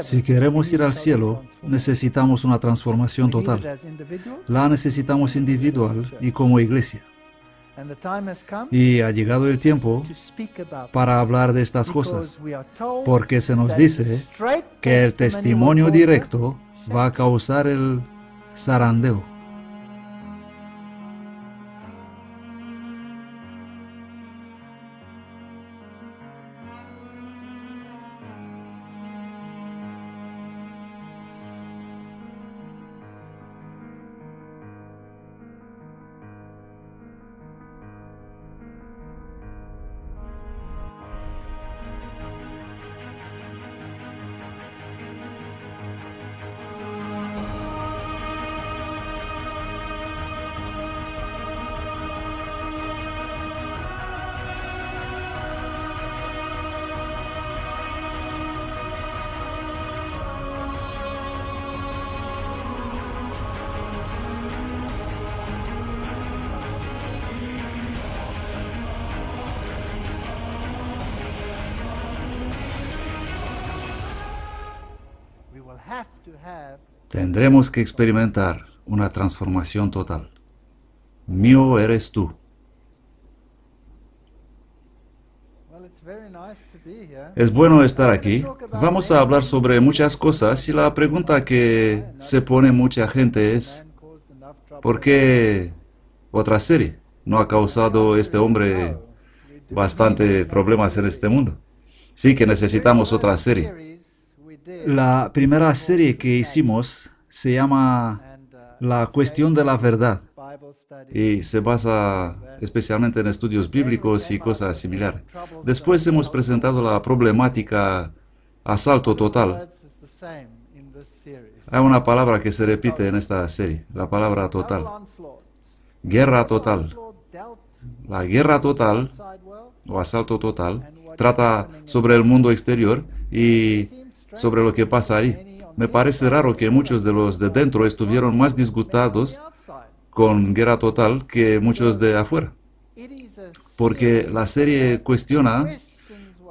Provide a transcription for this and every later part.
Si queremos ir al cielo, necesitamos una transformación total. La necesitamos individual y como iglesia. Y ha llegado el tiempo para hablar de estas cosas, porque se nos dice que el testimonio directo va a causar el zarandeo. Tenemos que experimentar una transformación total. Mío eres tú. Es bueno estar aquí. Vamos a hablar sobre muchas cosas y la pregunta que se pone mucha gente es, ¿por qué otra serie no ha causado este hombre bastante problemas en este mundo? Sí que necesitamos otra serie. La primera serie que hicimos se llama La cuestión de la verdad y se basa especialmente en estudios bíblicos y cosas similares. Después hemos presentado la problemática asalto total. Hay una palabra que se repite en esta serie, la palabra total. Guerra total. La guerra total o asalto total trata sobre el mundo exterior y sobre lo que pasa ahí. Me parece raro que muchos de los de dentro estuvieron más disgustados con Guerra Total que muchos de afuera, porque la serie cuestiona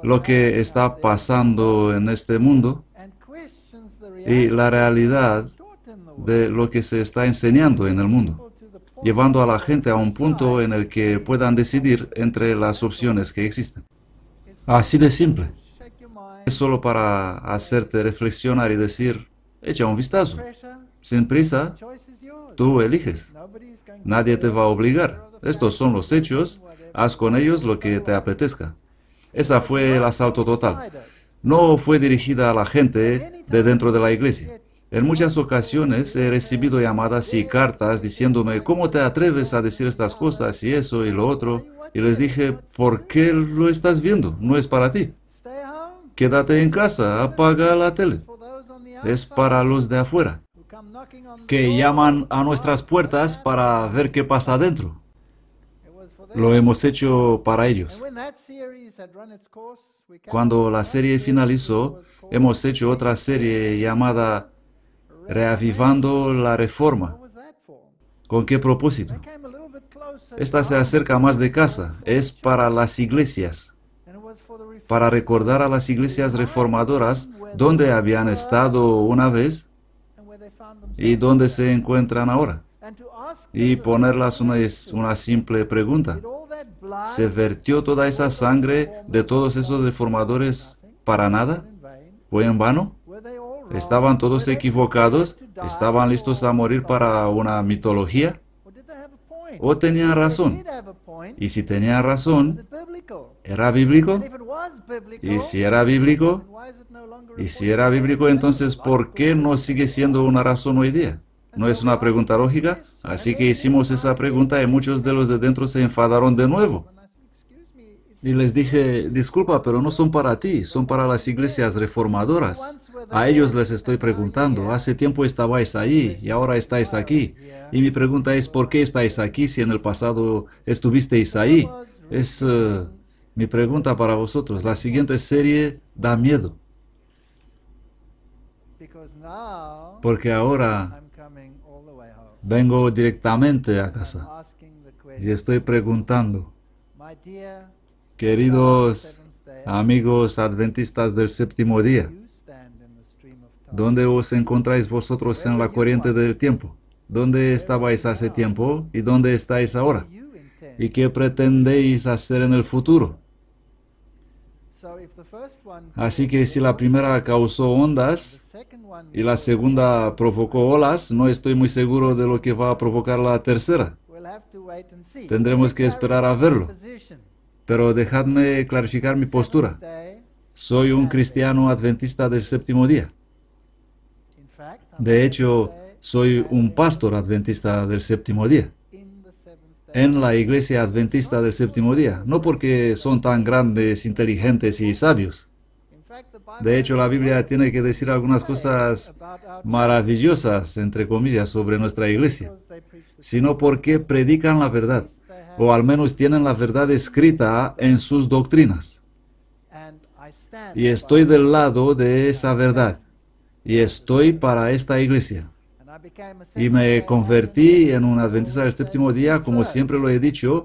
lo que está pasando en este mundo y la realidad de lo que se está enseñando en el mundo, llevando a la gente a un punto en el que puedan decidir entre las opciones que existen. Así de simple es solo para hacerte reflexionar y decir, echa un vistazo. Sin prisa, tú eliges. Nadie te va a obligar. Estos son los hechos, haz con ellos lo que te apetezca. Esa fue el asalto total. No fue dirigida a la gente de dentro de la iglesia. En muchas ocasiones he recibido llamadas y cartas diciéndome, ¿cómo te atreves a decir estas cosas y eso y lo otro? Y les dije, ¿por qué lo estás viendo? No es para ti quédate en casa, apaga la tele. Es para los de afuera, que llaman a nuestras puertas para ver qué pasa adentro. Lo hemos hecho para ellos. Cuando la serie finalizó, hemos hecho otra serie llamada Reavivando la Reforma. ¿Con qué propósito? Esta se acerca más de casa, es para las iglesias para recordar a las iglesias reformadoras dónde habían estado una vez y donde se encuentran ahora. Y ponerlas una, una simple pregunta. ¿Se vertió toda esa sangre de todos esos reformadores para nada? ¿Fue en vano? ¿Estaban todos equivocados? ¿Estaban listos a morir para una mitología? o tenía razón. Y si tenía razón, ¿era bíblico? Y si era bíblico, y si era bíblico, entonces ¿por qué no sigue siendo una razón hoy día? ¿No es una pregunta lógica? Así que hicimos esa pregunta y muchos de los de dentro se enfadaron de nuevo. Y les dije, disculpa, pero no son para ti, son para las iglesias reformadoras. A ellos les estoy preguntando, hace tiempo estabais ahí y ahora estáis aquí. Y mi pregunta es, ¿por qué estáis aquí si en el pasado estuvisteis ahí? Es eh, mi pregunta para vosotros. La siguiente serie da miedo. Porque ahora vengo directamente a casa y estoy preguntando, queridos amigos adventistas del séptimo día, ¿Dónde os encontráis vosotros en la corriente del tiempo? ¿Dónde estabais hace tiempo y dónde estáis ahora? ¿Y qué pretendéis hacer en el futuro? Así que si la primera causó ondas y la segunda provocó olas, no estoy muy seguro de lo que va a provocar la tercera. Tendremos que esperar a verlo. Pero dejadme clarificar mi postura. Soy un cristiano adventista del séptimo día. De hecho, soy un pastor adventista del séptimo día. En la iglesia adventista del séptimo día, no porque son tan grandes, inteligentes y sabios. De hecho, la Biblia tiene que decir algunas cosas maravillosas, entre comillas, sobre nuestra iglesia, sino porque predican la verdad, o al menos tienen la verdad escrita en sus doctrinas. Y estoy del lado de esa verdad y estoy para esta iglesia. Y me convertí en un adventista del séptimo día, como siempre lo he dicho,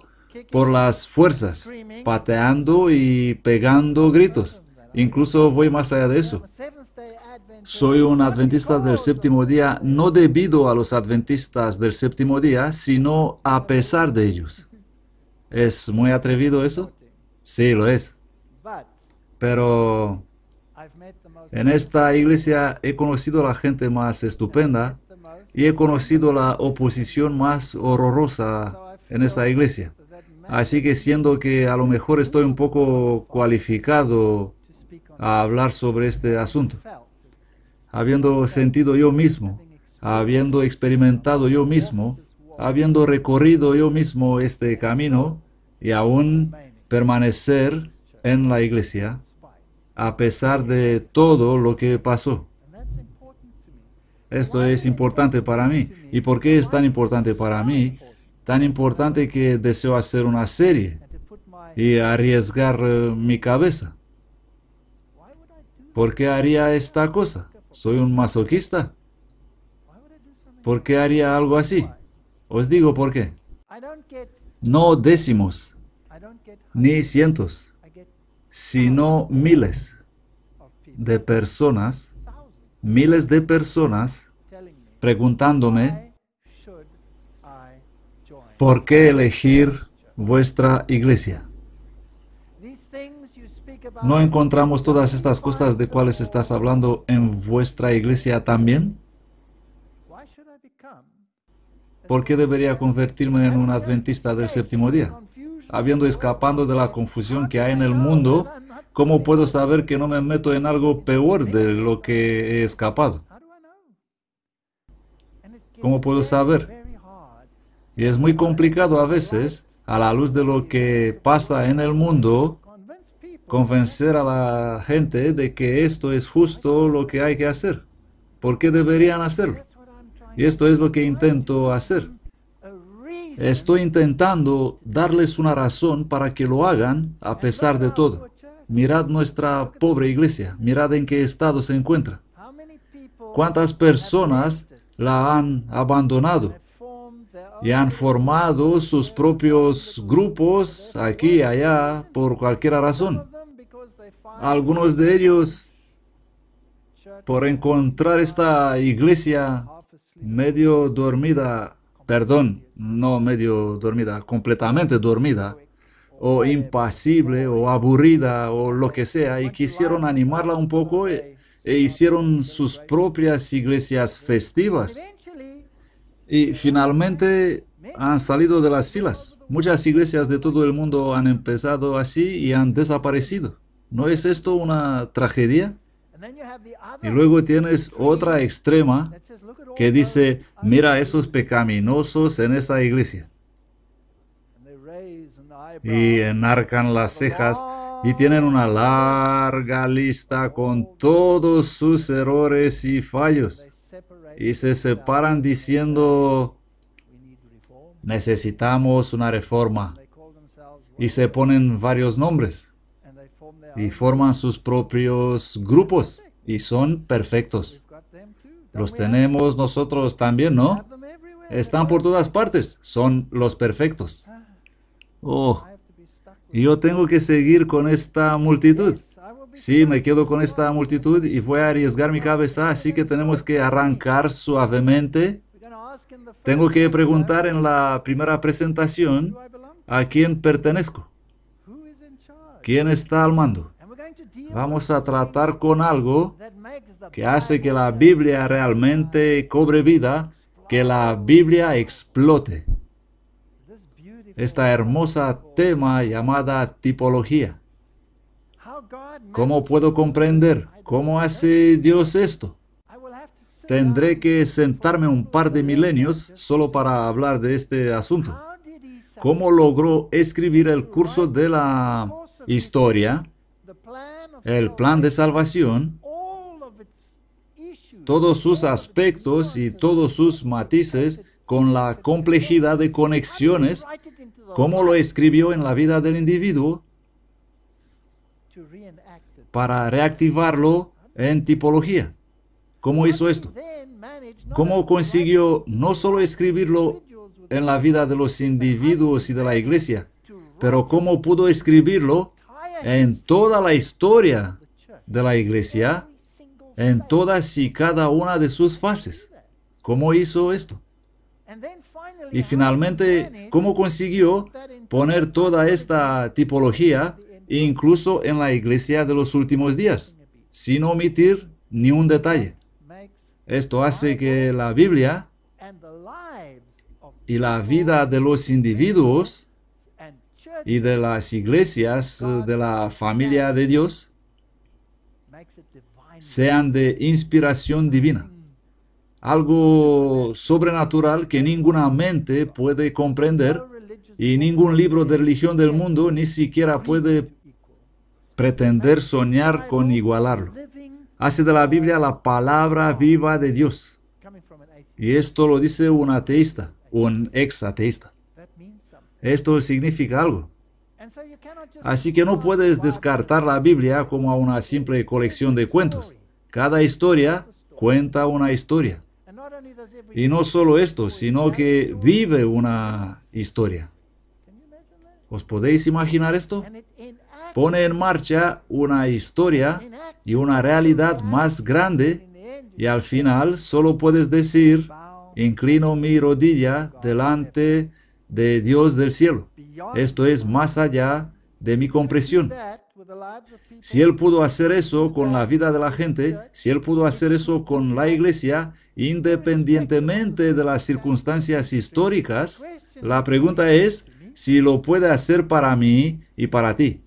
por las fuerzas, pateando y pegando gritos. Incluso voy más allá de eso. Soy un adventista del séptimo día, no debido a los adventistas del séptimo día, sino a pesar de ellos. ¿Es muy atrevido eso? Sí, lo es. Pero en esta iglesia he conocido a la gente más estupenda y he conocido la oposición más horrorosa en esta iglesia. Así que siendo que a lo mejor estoy un poco cualificado a hablar sobre este asunto, habiendo sentido yo mismo, habiendo experimentado yo mismo, habiendo recorrido yo mismo este camino y aún permanecer en la iglesia, a pesar de todo lo que pasó. Esto es importante para mí. ¿Y por qué es tan importante para mí? Tan importante que deseo hacer una serie y arriesgar eh, mi cabeza. ¿Por qué haría esta cosa? ¿Soy un masoquista? ¿Por qué haría algo así? Os digo por qué. No décimos, ni cientos, sino miles de personas, miles de personas preguntándome, ¿por qué elegir vuestra iglesia? ¿No encontramos todas estas cosas de cuales estás hablando en vuestra iglesia también? ¿Por qué debería convertirme en un adventista del séptimo día? habiendo escapando de la confusión que hay en el mundo, ¿cómo puedo saber que no me meto en algo peor de lo que he escapado? ¿Cómo puedo saber? Y es muy complicado a veces, a la luz de lo que pasa en el mundo, convencer a la gente de que esto es justo lo que hay que hacer. ¿Por qué deberían hacerlo? Y esto es lo que intento hacer. Estoy intentando darles una razón para que lo hagan a pesar de todo. Mirad nuestra pobre iglesia, mirad en qué estado se encuentra. ¿Cuántas personas la han abandonado? Y han formado sus propios grupos aquí y allá por cualquier razón. Algunos de ellos, por encontrar esta iglesia medio dormida perdón, no medio dormida, completamente dormida, o impasible, o aburrida, o lo que sea, y quisieron animarla un poco e, e, hicieron sus propias iglesias festivas. Y finalmente han salido de las filas. Muchas iglesias de todo el mundo han empezado así y han desaparecido. ¿No es esto una tragedia? Y luego tienes otra extrema que dice, mira esos pecaminosos en esa iglesia. Y enarcan las cejas y tienen una larga lista con todos sus errores y fallos. Y se separan diciendo, necesitamos una reforma. Y se ponen varios nombres y forman sus propios grupos y son perfectos. Los tenemos nosotros también, ¿no? Están por todas partes, son los perfectos. Oh, yo tengo que seguir con esta multitud. Sí, me quedo con esta multitud y voy a arriesgar mi cabeza, así que tenemos que arrancar suavemente. Tengo que preguntar en la primera presentación a quién pertenezco. ¿Quién está al mando? Vamos a tratar con algo que hace que la Biblia realmente cobre vida, que la Biblia explote. Esta hermosa tema llamada tipología. ¿Cómo puedo comprender? ¿Cómo hace Dios esto? Tendré que sentarme un par de milenios solo para hablar de este asunto. ¿Cómo logró escribir el curso de la historia, el plan de salvación, todos sus aspectos y todos sus matices con la complejidad de conexiones, ¿cómo lo escribió en la vida del individuo, para reactivarlo en tipología. ¿Cómo hizo esto? ¿Cómo consiguió no solo escribirlo en la vida de los individuos y de la iglesia, pero cómo pudo escribirlo en toda la historia de la iglesia, en todas y cada una de sus fases. ¿Cómo hizo esto? Y finalmente, ¿cómo consiguió poner toda esta tipología incluso en la iglesia de los últimos días, sin omitir ni un detalle? Esto hace que la Biblia y la vida de los individuos y de las iglesias eh, de la familia de Dios sean de inspiración divina, algo sobrenatural que ninguna mente puede comprender y ningún libro de religión del mundo ni siquiera puede pretender soñar con igualarlo. Hace de la Biblia la palabra viva de Dios. Y esto lo dice un ateísta, un ex ateísta. Esto significa algo. Así que no puedes descartar la Biblia como una simple colección de cuentos. Cada historia cuenta una historia. Y no solo esto, sino que vive una historia. ¿Os podéis imaginar esto? Pone en marcha una historia y una realidad más grande y al final solo puedes decir, inclino mi rodilla delante de de Dios del cielo. Esto es más allá de mi comprensión. Si Él pudo hacer eso con la vida de la gente, si Él pudo hacer eso con la iglesia, independientemente de las circunstancias históricas, la pregunta es si lo puede hacer para mí y para ti.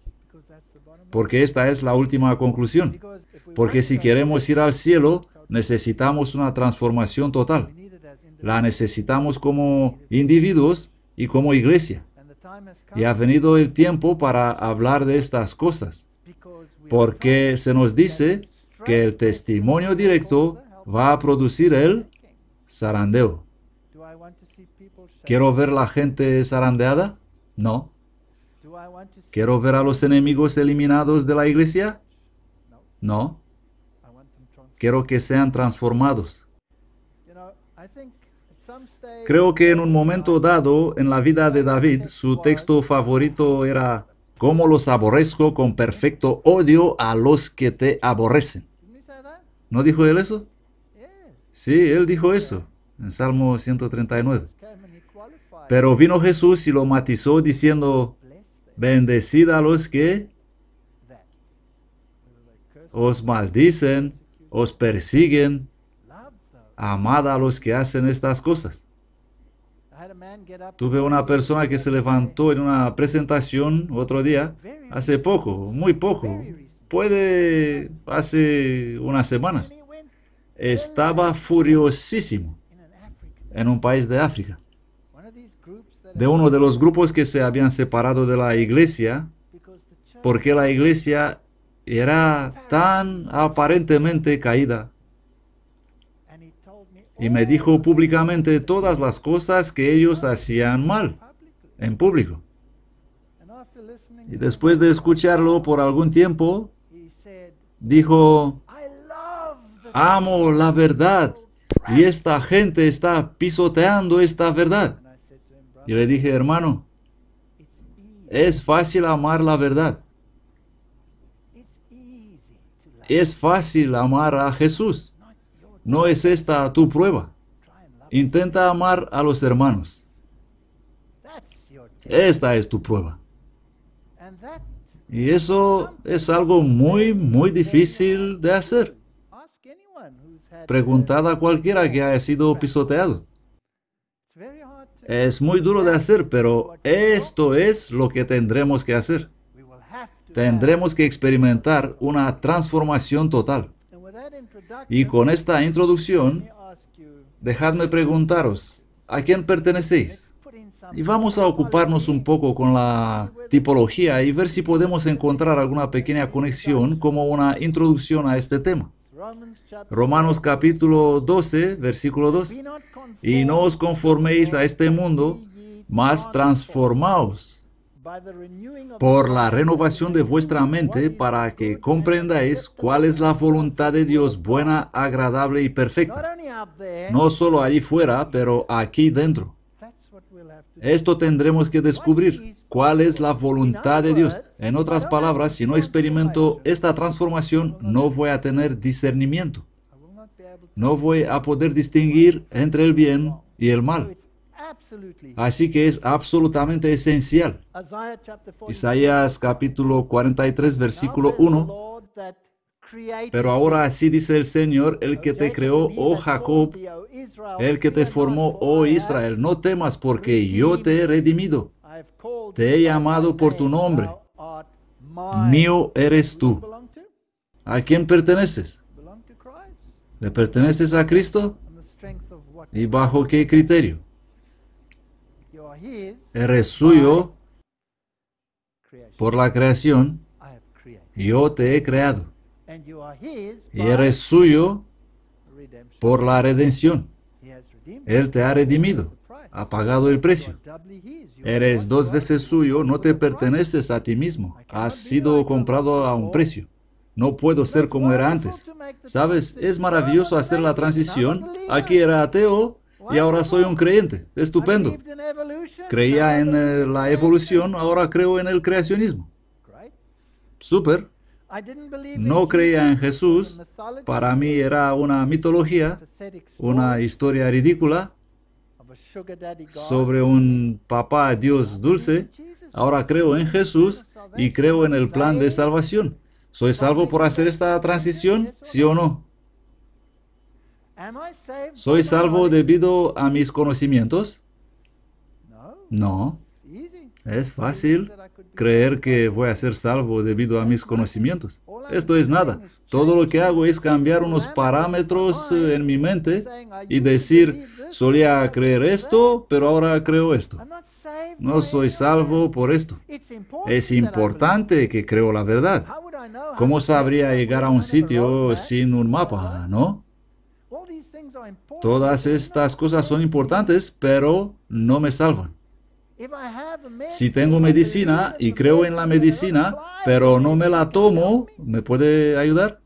Porque esta es la última conclusión. Porque si queremos ir al cielo, necesitamos una transformación total. La necesitamos como individuos y como iglesia. Y ha venido el tiempo para hablar de estas cosas, porque se nos dice que el testimonio directo va a producir el zarandeo. ¿Quiero ver la gente zarandeada? No. ¿Quiero ver a los enemigos eliminados de la iglesia? No. Quiero que sean transformados. Creo que en un momento dado en la vida de David, su texto favorito era Cómo los aborrezco con perfecto odio a los que te aborrecen. ¿No dijo él eso? Sí, él dijo eso en Salmo 139. Pero vino Jesús y lo matizó diciendo, bendecid a los que os maldicen, os persiguen, amad a los que hacen estas cosas. Tuve una persona que se levantó en una presentación otro día, hace poco, muy poco, puede hace unas semanas. Estaba furiosísimo en un país de África. De uno de los grupos que se habían separado de la iglesia, porque la iglesia era tan aparentemente caída y me dijo públicamente todas las cosas que ellos hacían mal, en público. Y después de escucharlo por algún tiempo, dijo, amo la verdad y esta gente está pisoteando esta verdad. Y le dije, hermano, es fácil amar la verdad. Es fácil amar a Jesús. ¿No es esta tu prueba? Intenta amar a los hermanos. Esta es tu prueba. Y eso es algo muy, muy difícil de hacer. Preguntad a cualquiera que haya sido pisoteado. Es muy duro de hacer, pero esto es lo que tendremos que hacer. Tendremos que experimentar una transformación total. Y con esta introducción, dejadme preguntaros, ¿a quién pertenecéis? Y vamos a ocuparnos un poco con la tipología y ver si podemos encontrar alguna pequeña conexión como una introducción a este tema. Romanos capítulo 12, versículo 2. Y no os conforméis a este mundo, mas transformaos por la renovación de vuestra mente para que comprendáis cuál es la voluntad de Dios buena, agradable y perfecta. No solo ahí fuera, pero aquí dentro. Esto tendremos que descubrir, cuál es la voluntad de Dios. En otras palabras, si no experimento esta transformación, no voy a tener discernimiento. No voy a poder distinguir entre el bien y el mal. Así que es absolutamente esencial. Isaías capítulo 43, versículo 1. Pero ahora así dice el Señor, el que te creó, oh Jacob, el que te formó, oh Israel, no temas porque yo te he redimido, te he llamado por tu nombre, mío eres tú. ¿A quién perteneces? ¿Le perteneces a Cristo? ¿Y bajo qué criterio? eres suyo por la creación. Yo te he creado. Y eres suyo por la redención. Él te ha redimido, ha pagado el precio. Eres dos veces suyo, no te perteneces a ti mismo. Has sido comprado a un precio. No puedo ser como era antes. ¿Sabes? Es maravilloso hacer la transición. Aquí era ateo y ahora soy un creyente. Estupendo. Creía en eh, la evolución, ahora creo en el creacionismo. Super. No creía en Jesús. Para mí era una mitología, una historia ridícula sobre un papá Dios dulce. Ahora creo en Jesús y creo en el plan de salvación. ¿Soy salvo por hacer esta transición? ¿Sí o no? ¿Soy salvo debido a mis conocimientos? No. Es fácil creer que voy a ser salvo debido a mis conocimientos. Esto es nada. Todo lo que hago es cambiar unos parámetros eh, en mi mente y decir, solía creer esto, pero ahora creo esto. No soy salvo por esto. Es importante que creo la verdad. ¿Cómo sabría llegar a un sitio sin un mapa, no? Todas estas cosas son importantes, pero no me salvan. Si tengo medicina y creo en la medicina, pero no me la tomo, ¿me puede ayudar?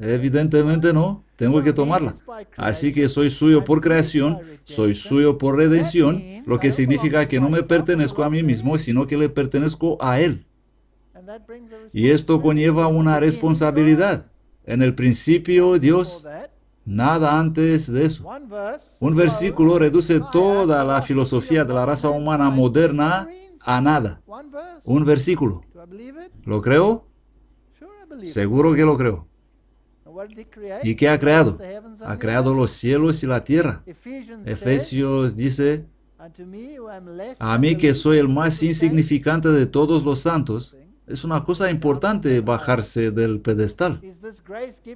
Evidentemente no, tengo que tomarla. Así que soy suyo por creación, soy suyo por redención, lo que significa que no me pertenezco a mí mismo, sino que le pertenezco a Él. Y esto conlleva una responsabilidad. En el principio Dios Nada antes de eso. Un versículo reduce toda la filosofía de la raza humana moderna a nada. Un versículo. ¿Lo creo? Seguro que lo creo. ¿Y qué ha creado? Ha creado los cielos y la tierra. Efesios dice, a mí que soy el más insignificante de todos los santos, es una cosa importante bajarse del pedestal.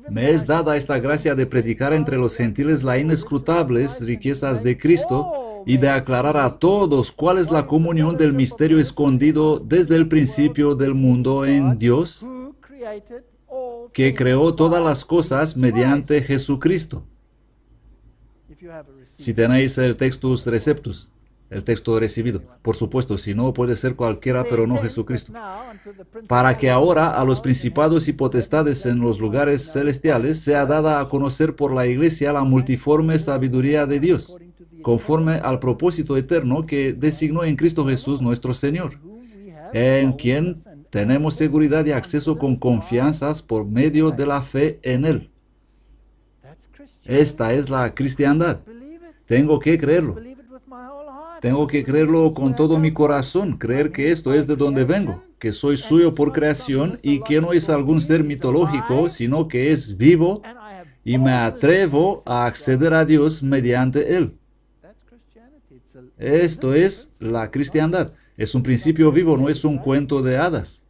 Me es dada esta gracia de predicar entre los gentiles las inescrutables riquezas de Cristo y de aclarar a todos cuál es la comunión del misterio escondido desde el principio del mundo en Dios, que creó todas las cosas mediante Jesucristo. Si tenéis el textus receptus el texto recibido. Por supuesto, si no, puede ser cualquiera, pero no Jesucristo. Para que ahora a los principados y potestades en los lugares celestiales sea dada a conocer por la iglesia la multiforme sabiduría de Dios, conforme al propósito eterno que designó en Cristo Jesús nuestro Señor, en quien tenemos seguridad y acceso con confianzas por medio de la fe en Él. Esta es la cristiandad. Tengo que creerlo. Tengo que creerlo con todo mi corazón, creer que esto es de donde vengo, que soy suyo por creación y que no es algún ser mitológico, sino que es vivo y me atrevo a acceder a Dios mediante Él. Esto es la cristiandad. Es un principio vivo, no es un cuento de hadas.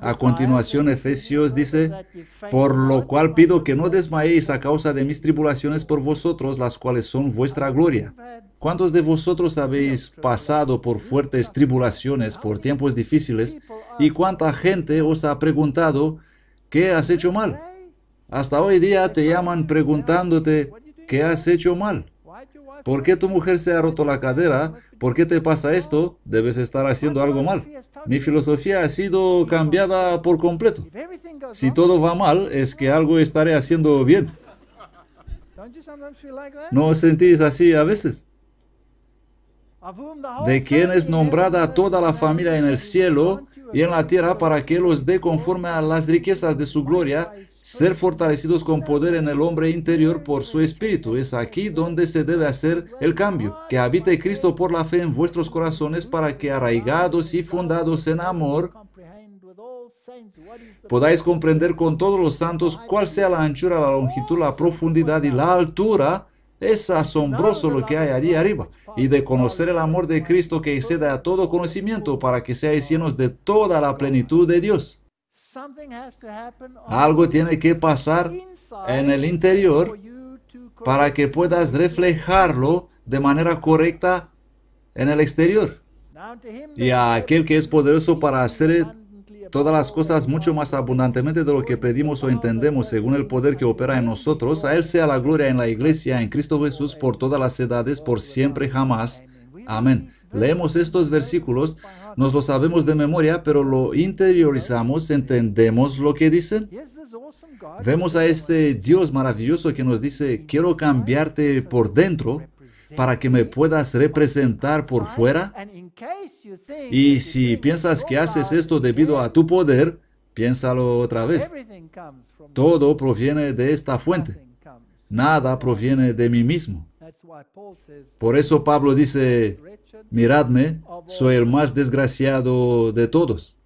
A continuación, Efesios dice, por lo cual pido que no desmayéis a causa de mis tribulaciones por vosotros, las cuales son vuestra gloria. ¿Cuántos de vosotros habéis pasado por fuertes tribulaciones, por tiempos difíciles? ¿Y cuánta gente os ha preguntado, ¿qué has hecho mal? Hasta hoy día te llaman preguntándote, ¿qué has hecho mal? ¿Por qué tu mujer se ha roto la cadera? ¿Por qué te pasa esto? Debes estar haciendo algo mal. Mi filosofía ha sido cambiada por completo. Si todo va mal, es que algo estaré haciendo bien. ¿No os sentís así a veces? De quien es nombrada toda la familia en el cielo y en la tierra para que los dé conforme a las riquezas de su gloria ser fortalecidos con poder en el hombre interior por su espíritu. Es aquí donde se debe hacer el cambio. Que habite Cristo por la fe en vuestros corazones para que arraigados y fundados en amor, podáis comprender con todos los santos cuál sea la anchura, la longitud, la profundidad y la altura es asombroso lo que hay allí arriba, y de conocer el amor de Cristo que excede a todo conocimiento, para que seáis llenos de toda la plenitud de Dios. Algo tiene que pasar en el interior para que puedas reflejarlo de manera correcta en el exterior. Y a aquel que es poderoso para hacer todas las cosas mucho más abundantemente de lo que pedimos o entendemos según el poder que opera en nosotros, a Él sea la gloria en la iglesia, en Cristo Jesús, por todas las edades, por siempre, jamás. Amén. Leemos estos versículos, nos lo sabemos de memoria, pero lo interiorizamos, entendemos lo que dicen. Vemos a este Dios maravilloso que nos dice, quiero cambiarte por dentro para que me puedas representar por fuera. Y si piensas que haces esto debido a tu poder, piénsalo otra vez. Todo proviene de esta fuente. Nada proviene de mí mismo. Por eso Pablo dice, miradme, soy el más desgraciado de todos.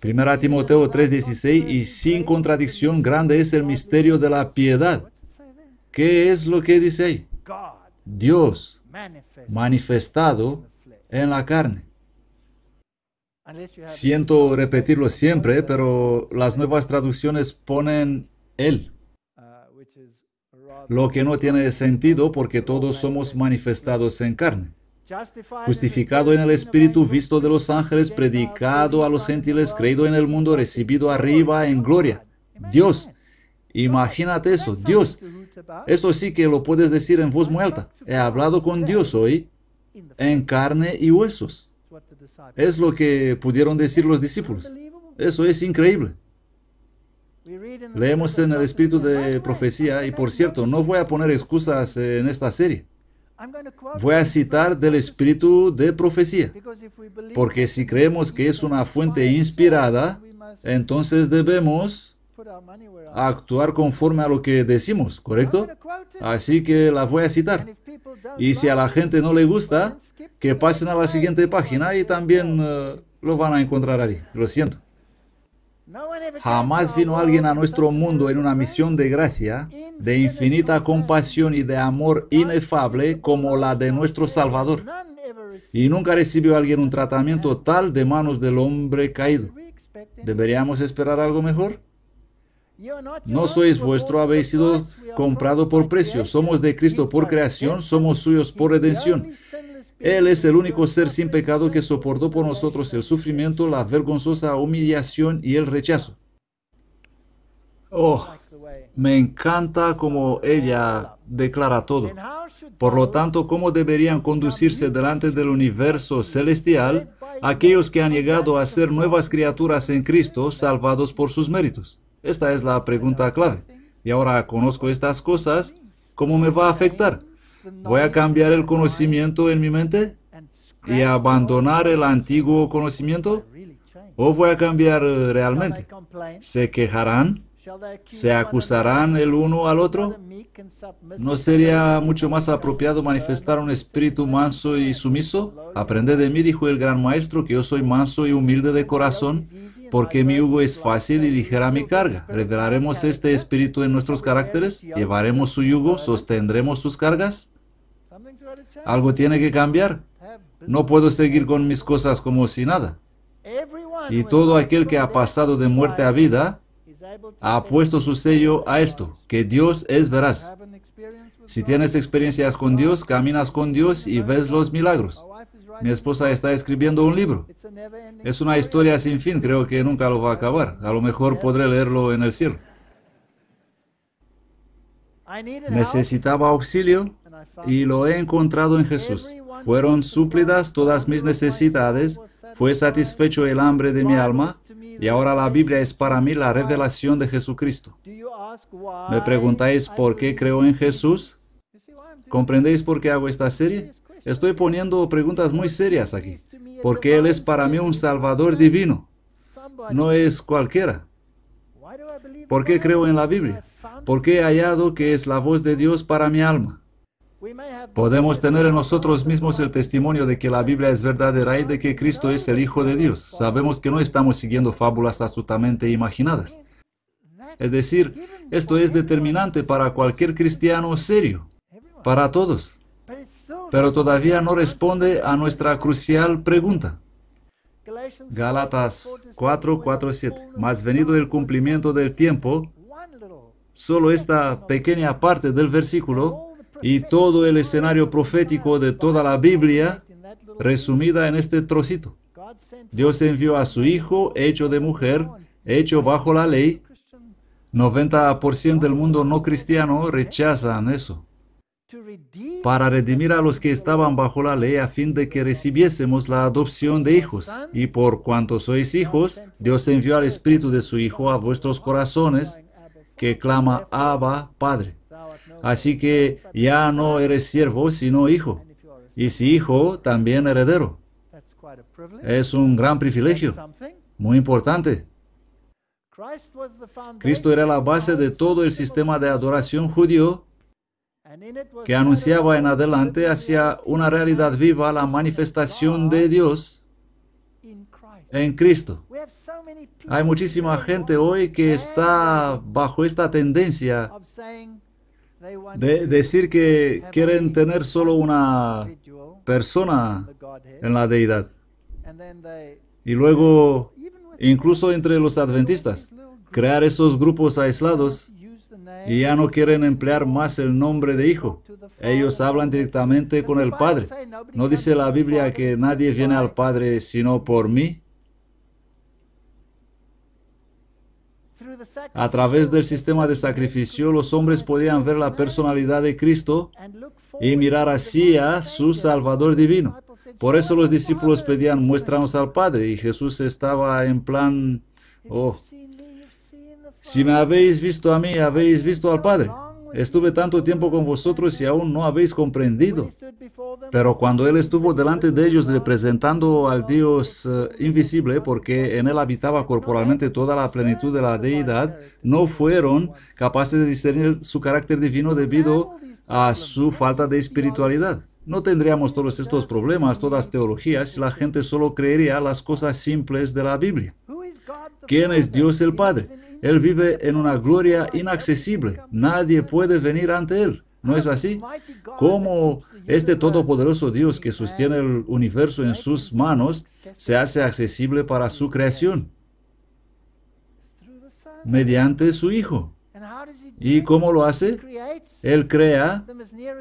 Primera Timoteo 3:16, y sin contradicción grande es el misterio de la piedad. ¿Qué es lo que dice ahí? Dios manifestado en la carne. Siento repetirlo siempre, pero las nuevas traducciones ponen Él lo que no tiene sentido porque todos somos manifestados en carne. Justificado en el Espíritu, visto de los ángeles, predicado a los gentiles, creído en el mundo, recibido arriba en gloria. Dios, imagínate eso, Dios. Esto sí que lo puedes decir en voz muy alta. He hablado con Dios hoy en carne y huesos. Es lo que pudieron decir los discípulos. Eso es increíble. Leemos en el espíritu de profecía y por cierto, no voy a poner excusas en esta serie. Voy a citar del espíritu de profecía, porque si creemos que es una fuente inspirada, entonces debemos actuar conforme a lo que decimos, ¿correcto? Así que la voy a citar. Y si a la gente no le gusta, que pasen a la siguiente página y también eh, lo van a encontrar ahí. Lo siento. Jamás vino alguien a nuestro mundo en una misión de gracia, de infinita compasión y de amor inefable como la de nuestro Salvador. Y nunca recibió alguien un tratamiento tal de manos del hombre caído. ¿Deberíamos esperar algo mejor? No sois vuestro, habéis sido comprado por precio. Somos de Cristo por creación, somos suyos por redención. Él es el único ser sin pecado que soportó por nosotros el sufrimiento, la vergonzosa humillación y el rechazo. Oh, me encanta cómo ella declara todo. Por lo tanto, ¿cómo deberían conducirse delante del universo celestial aquellos que han llegado a ser nuevas criaturas en Cristo, salvados por sus méritos? Esta es la pregunta clave. Y ahora conozco estas cosas, ¿cómo me va a afectar? voy a cambiar el conocimiento en mi mente y abandonar el antiguo conocimiento o voy a cambiar eh, realmente. Se quejarán, se acusarán el uno al otro. ¿No sería mucho más apropiado manifestar un espíritu manso y sumiso? Aprende de mí, dijo el gran maestro, que yo soy manso y humilde de corazón porque mi yugo es fácil y ligera mi carga. Revelaremos este espíritu en nuestros caracteres, llevaremos su yugo, sostendremos sus cargas. Algo tiene que cambiar. No puedo seguir con mis cosas como si nada. Y todo aquel que ha pasado de muerte a vida ha puesto su sello a esto, que Dios es veraz. Si tienes experiencias con Dios, caminas con Dios y ves los milagros. Mi esposa está escribiendo un libro. Es una historia sin fin, creo que nunca lo va a acabar. A lo mejor podré leerlo en el cielo. Necesitaba auxilio y lo he encontrado en Jesús. Fueron súplidas todas mis necesidades, fue satisfecho el hambre de mi alma, y ahora la Biblia es para mí la revelación de Jesucristo. ¿Me preguntáis por qué creo en Jesús? ¿Comprendéis por qué hago esta serie? Estoy poniendo preguntas muy serias aquí, porque Él es para mí un Salvador divino, no es cualquiera. ¿Por qué creo en la Biblia? Porque he hallado que es la voz de Dios para mi alma. Podemos tener en nosotros mismos el testimonio de que la Biblia es verdadera y de que Cristo es el Hijo de Dios. Sabemos que no estamos siguiendo fábulas absolutamente imaginadas. Es decir, esto es determinante para cualquier cristiano serio, para todos. Pero todavía no responde a nuestra crucial pregunta. Galatas 4, 4, 7. Mas venido el cumplimiento del tiempo, solo esta pequeña parte del versículo y todo el escenario profético de toda la Biblia resumida en este trocito. Dios envió a su Hijo, hecho de mujer, hecho bajo la ley. 90% del mundo no cristiano rechazan eso. Para redimir a los que estaban bajo la ley a fin de que recibiésemos la adopción de hijos. Y por cuanto sois hijos, Dios envió al Espíritu de su Hijo a vuestros corazones, que clama Abba, Padre. Así que ya no eres siervo, sino hijo. Y si hijo, también heredero. Es un gran privilegio, muy importante. Cristo era la base de todo el sistema de adoración judío que anunciaba en adelante hacia una realidad viva la manifestación de Dios en Cristo. Hay muchísima gente hoy que está bajo esta tendencia de decir que quieren tener solo una persona en la deidad. Y luego, incluso entre los adventistas, crear esos grupos aislados y ya no quieren emplear más el nombre de hijo. Ellos hablan directamente con el Padre. No dice la Biblia que nadie viene al Padre sino por mí. A través del sistema de sacrificio, los hombres podían ver la personalidad de Cristo y mirar así a su Salvador divino. Por eso los discípulos pedían, muéstranos al Padre. Y Jesús estaba en plan, oh, si me habéis visto a mí, habéis visto al Padre estuve tanto tiempo con vosotros y aún no habéis comprendido. Pero cuando Él estuvo delante de ellos representando al Dios eh, invisible, porque en Él habitaba corporalmente toda la plenitud de la deidad, no fueron capaces de discernir su carácter divino debido a su falta de espiritualidad. No tendríamos todos estos problemas, todas teologías, si la gente solo creería las cosas simples de la Biblia. ¿Quién es Dios el Padre? Él vive en una gloria inaccesible. Nadie puede venir ante Él. ¿No es así? ¿Cómo este todopoderoso Dios que sostiene el universo en sus manos se hace accesible para su creación? Mediante su Hijo. ¿Y cómo lo hace? Él crea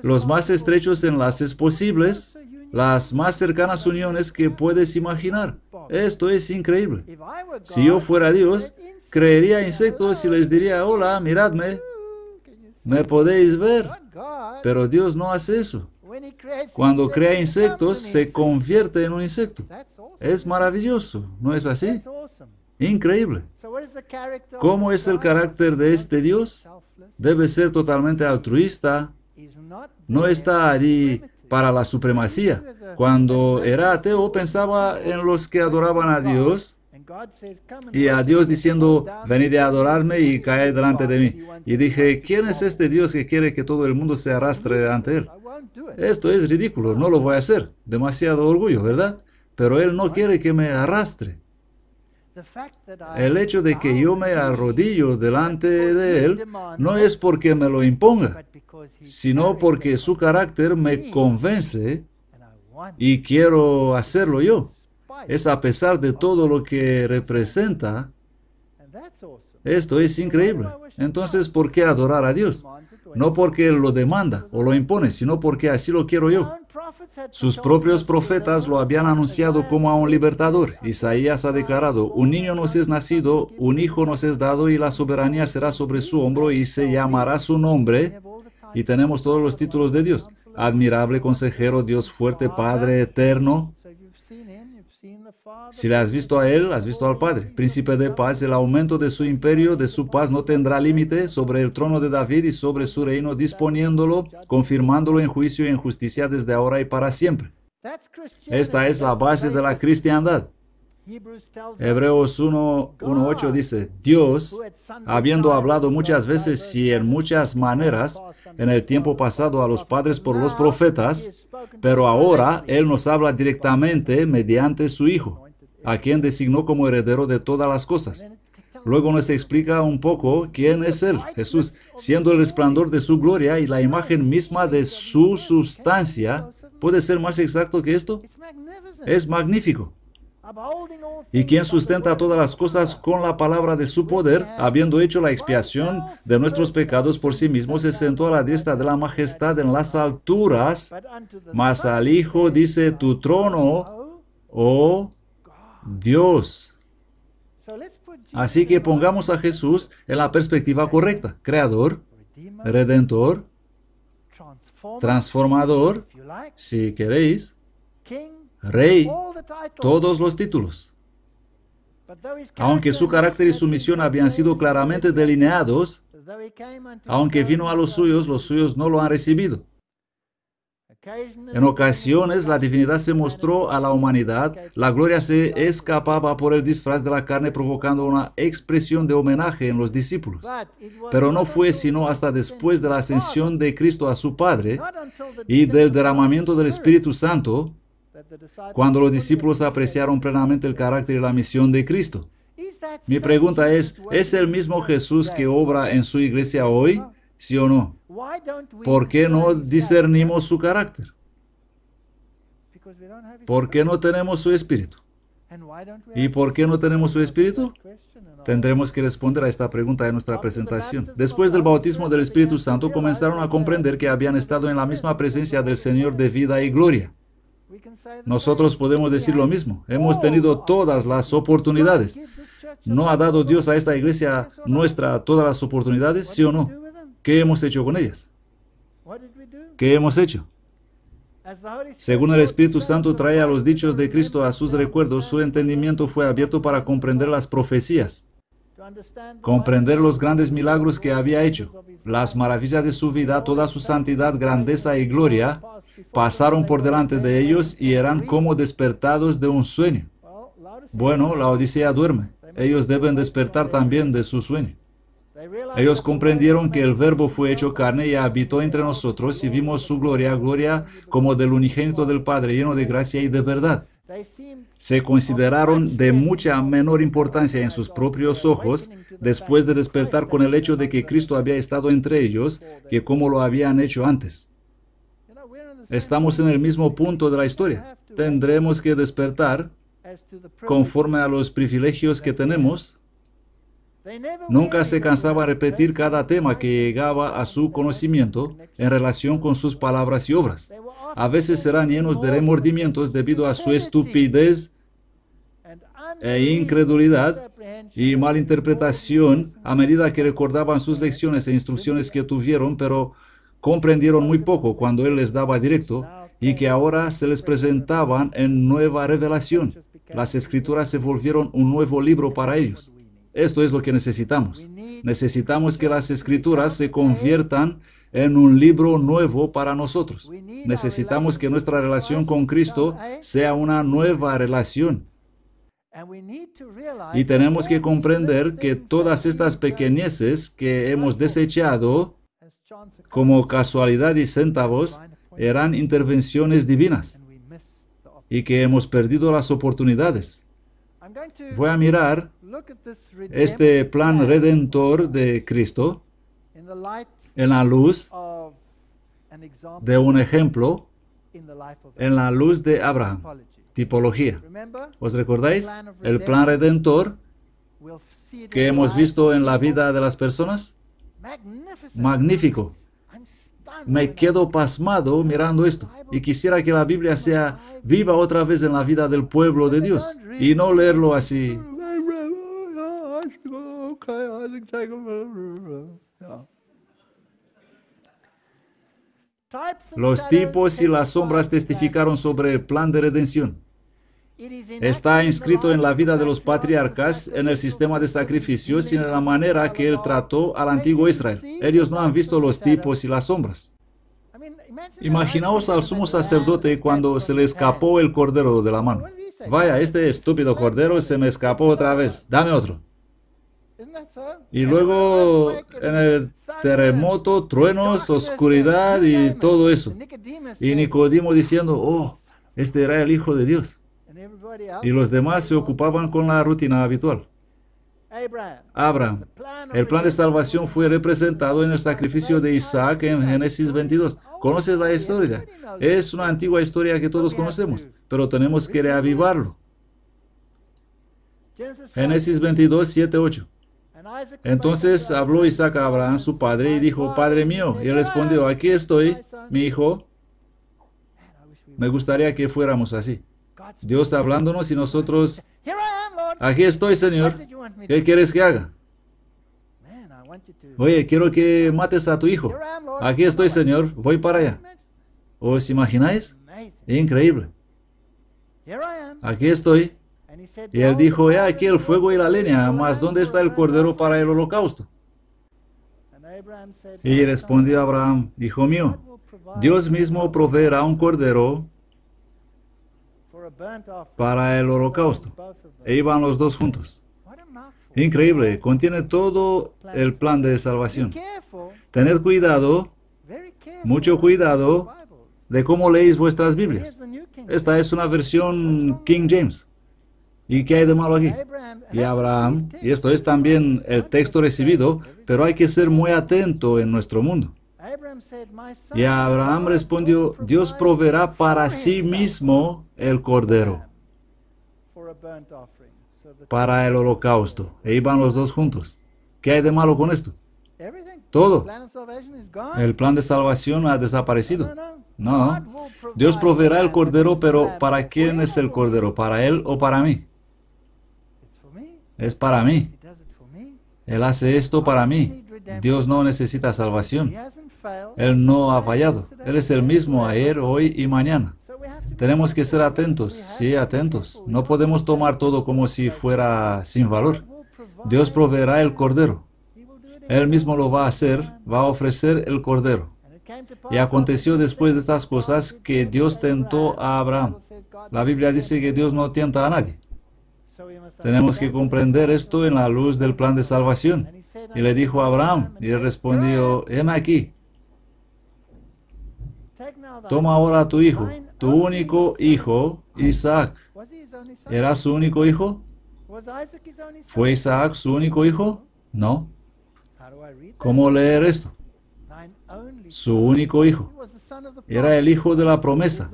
los más estrechos enlaces posibles, las más cercanas uniones que puedes imaginar. Esto es increíble. Si yo fuera Dios, creería insectos y les diría, hola, miradme, me podéis ver. Pero Dios no hace eso. Cuando crea insectos, se convierte en un insecto. Es maravilloso, ¿no es así? Increíble. ¿Cómo es el carácter de este Dios? Debe ser totalmente altruista. No está allí para la supremacía. Cuando era ateo pensaba en los que adoraban a Dios y a Dios diciendo, venid a adorarme y caed delante de mí. Y dije, ¿quién es este Dios que quiere que todo el mundo se arrastre ante él? Esto es ridículo, no lo voy a hacer. Demasiado orgullo, ¿verdad? Pero él no quiere que me arrastre. El hecho de que yo me arrodillo delante de él no es porque me lo imponga, sino porque su carácter me convence y quiero hacerlo yo es a pesar de todo lo que representa. Esto es increíble. Entonces, ¿por qué adorar a Dios? No porque Él lo demanda o lo impone, sino porque así lo quiero yo. Sus propios profetas lo habían anunciado como a un libertador. Isaías ha declarado, un niño nos es nacido, un hijo nos es dado y la soberanía será sobre su hombro y se llamará su nombre. Y tenemos todos los títulos de Dios. Admirable consejero, Dios fuerte, Padre eterno, si le has visto a Él, has visto al Padre, príncipe de paz, el aumento de su imperio, de su paz, no tendrá límite sobre el trono de David y sobre su reino, disponiéndolo, confirmándolo en juicio y en justicia desde ahora y para siempre. Esta es la base de la cristiandad. Hebreos 1.8 dice, Dios, habiendo hablado muchas veces y en muchas maneras en el tiempo pasado a los padres por los profetas, pero ahora Él nos habla directamente mediante su Hijo a quien designó como heredero de todas las cosas. Luego nos explica un poco quién es Él, Jesús, siendo el resplandor de su gloria y la imagen misma de su sustancia. ¿Puede ser más exacto que esto? Es magnífico. Y quien sustenta todas las cosas con la palabra de su poder, habiendo hecho la expiación de nuestros pecados por sí mismo, se sentó a la diestra de la majestad en las alturas, mas al Hijo dice, tu trono, oh Dios. Así que pongamos a Jesús en la perspectiva correcta. Creador, redentor, transformador, si queréis, rey, todos los títulos. Aunque su carácter y su misión habían sido claramente delineados, aunque vino a los suyos, los suyos no lo han recibido. En ocasiones la divinidad se mostró a la humanidad, la gloria se escapaba por el disfraz de la carne provocando una expresión de homenaje en los discípulos. Pero no fue sino hasta después de la ascensión de Cristo a su Padre y del derramamiento del Espíritu Santo cuando los discípulos apreciaron plenamente el carácter y la misión de Cristo. Mi pregunta es, ¿es el mismo Jesús que obra en su iglesia hoy? ¿Sí o no? ¿Por qué no discernimos su carácter? ¿Por qué no tenemos su espíritu? ¿Y por qué no tenemos su espíritu? Tendremos que responder a esta pregunta en nuestra presentación. Después del bautismo del Espíritu Santo, comenzaron a comprender que habían estado en la misma presencia del Señor de vida y gloria. Nosotros podemos decir lo mismo. Hemos tenido todas las oportunidades. ¿No ha dado Dios a esta iglesia nuestra todas las oportunidades? ¿Sí o no? ¿Qué hemos hecho con ellas? ¿Qué hemos hecho? Según el Espíritu Santo trae a los dichos de Cristo a sus recuerdos, su entendimiento fue abierto para comprender las profecías, comprender los grandes milagros que había hecho, las maravillas de su vida, toda su santidad, grandeza y gloria, pasaron por delante de ellos y eran como despertados de un sueño. Bueno, la Odisea duerme. Ellos deben despertar también de su sueño. Ellos comprendieron que el Verbo fue hecho carne y habitó entre nosotros y vimos su gloria, gloria como del unigénito del Padre, lleno de gracia y de verdad. Se consideraron de mucha menor importancia en sus propios ojos después de despertar con el hecho de que Cristo había estado entre ellos que como lo habían hecho antes. Estamos en el mismo punto de la historia. Tendremos que despertar conforme a los privilegios que tenemos Nunca se cansaba de repetir cada tema que llegaba a su conocimiento en relación con sus palabras y obras. A veces eran llenos de remordimientos debido a su estupidez e incredulidad y malinterpretación a medida que recordaban sus lecciones e instrucciones que tuvieron, pero comprendieron muy poco cuando Él les daba directo y que ahora se les presentaban en nueva revelación. Las escrituras se volvieron un nuevo libro para ellos. Esto es lo que necesitamos. Necesitamos que las escrituras se conviertan en un libro nuevo para nosotros. Necesitamos que nuestra relación con Cristo sea una nueva relación. Y tenemos que comprender que todas estas pequeñeces que hemos desechado como casualidad y centavos eran intervenciones divinas y que hemos perdido las oportunidades. Voy a mirar este plan redentor de Cristo en la luz de un ejemplo, en la luz de Abraham, tipología. ¿Os recordáis? El plan redentor que hemos visto en la vida de las personas. Magnífico. Me quedo pasmado mirando esto y quisiera que la Biblia sea viva otra vez en la vida del pueblo de Dios y no leerlo así los tipos y las sombras testificaron sobre el plan de redención. Está inscrito en la vida de los patriarcas, en el sistema de sacrificios y en la manera que él trató al antiguo Israel. Ellos no han visto los tipos y las sombras. Imaginaos al sumo sacerdote cuando se le escapó el cordero de la mano. Vaya, este estúpido cordero se me escapó otra vez. Dame otro. Y luego en el terremoto, truenos, oscuridad y todo eso. Y Nicodemo diciendo, oh, este era el Hijo de Dios. Y los demás se ocupaban con la rutina habitual. Abraham, el plan de salvación fue representado en el sacrificio de Isaac en Génesis 22. ¿Conoces la historia? Es una antigua historia que todos conocemos, pero tenemos que reavivarlo. Génesis 22, 7, 8. Entonces habló Isaac a Abraham, su padre, y dijo, Padre mío, y él respondió, aquí estoy, mi hijo. Me gustaría que fuéramos así. Dios hablándonos y nosotros, aquí estoy, Señor, ¿qué quieres que haga? Oye, quiero que mates a tu hijo. Aquí estoy, Señor, voy para allá. ¿Os imagináis? Increíble. Aquí estoy, y él dijo, he aquí el fuego y la leña, mas ¿dónde está el cordero para el holocausto? Y respondió Abraham, hijo mío, Dios mismo proveerá un cordero para el holocausto. E iban los dos juntos. Increíble, contiene todo el plan de salvación. Tened cuidado, mucho cuidado de cómo leéis vuestras Biblias. Esta es una versión King James. ¿Y qué hay de malo aquí? Y Abraham, y esto es también el texto recibido, pero hay que ser muy atento en nuestro mundo. Y Abraham respondió, Dios proveerá para sí mismo el cordero para el holocausto. E iban los dos juntos. ¿Qué hay de malo con esto? Todo. El plan de salvación ha desaparecido. No, no. Dios proveerá el cordero, pero ¿para quién es el cordero? ¿Para él o para mí? es para mí. Él hace esto para mí. Dios no necesita salvación. Él no ha fallado. Él es el mismo ayer, hoy y mañana. Tenemos que ser atentos, sí, atentos. No podemos tomar todo como si fuera sin valor. Dios proveerá el cordero. Él mismo lo va a hacer, va a ofrecer el cordero. Y aconteció después de estas cosas que Dios tentó a Abraham. La Biblia dice que Dios no tienta a nadie. Tenemos que comprender esto en la luz del plan de salvación. Y le dijo a Abraham, y él respondió, heme aquí. Toma ahora a tu hijo, tu único hijo, Isaac. ¿Era su único hijo? ¿Fue Isaac su único hijo? No. ¿Cómo leer esto? Su único hijo. Era el hijo de la promesa.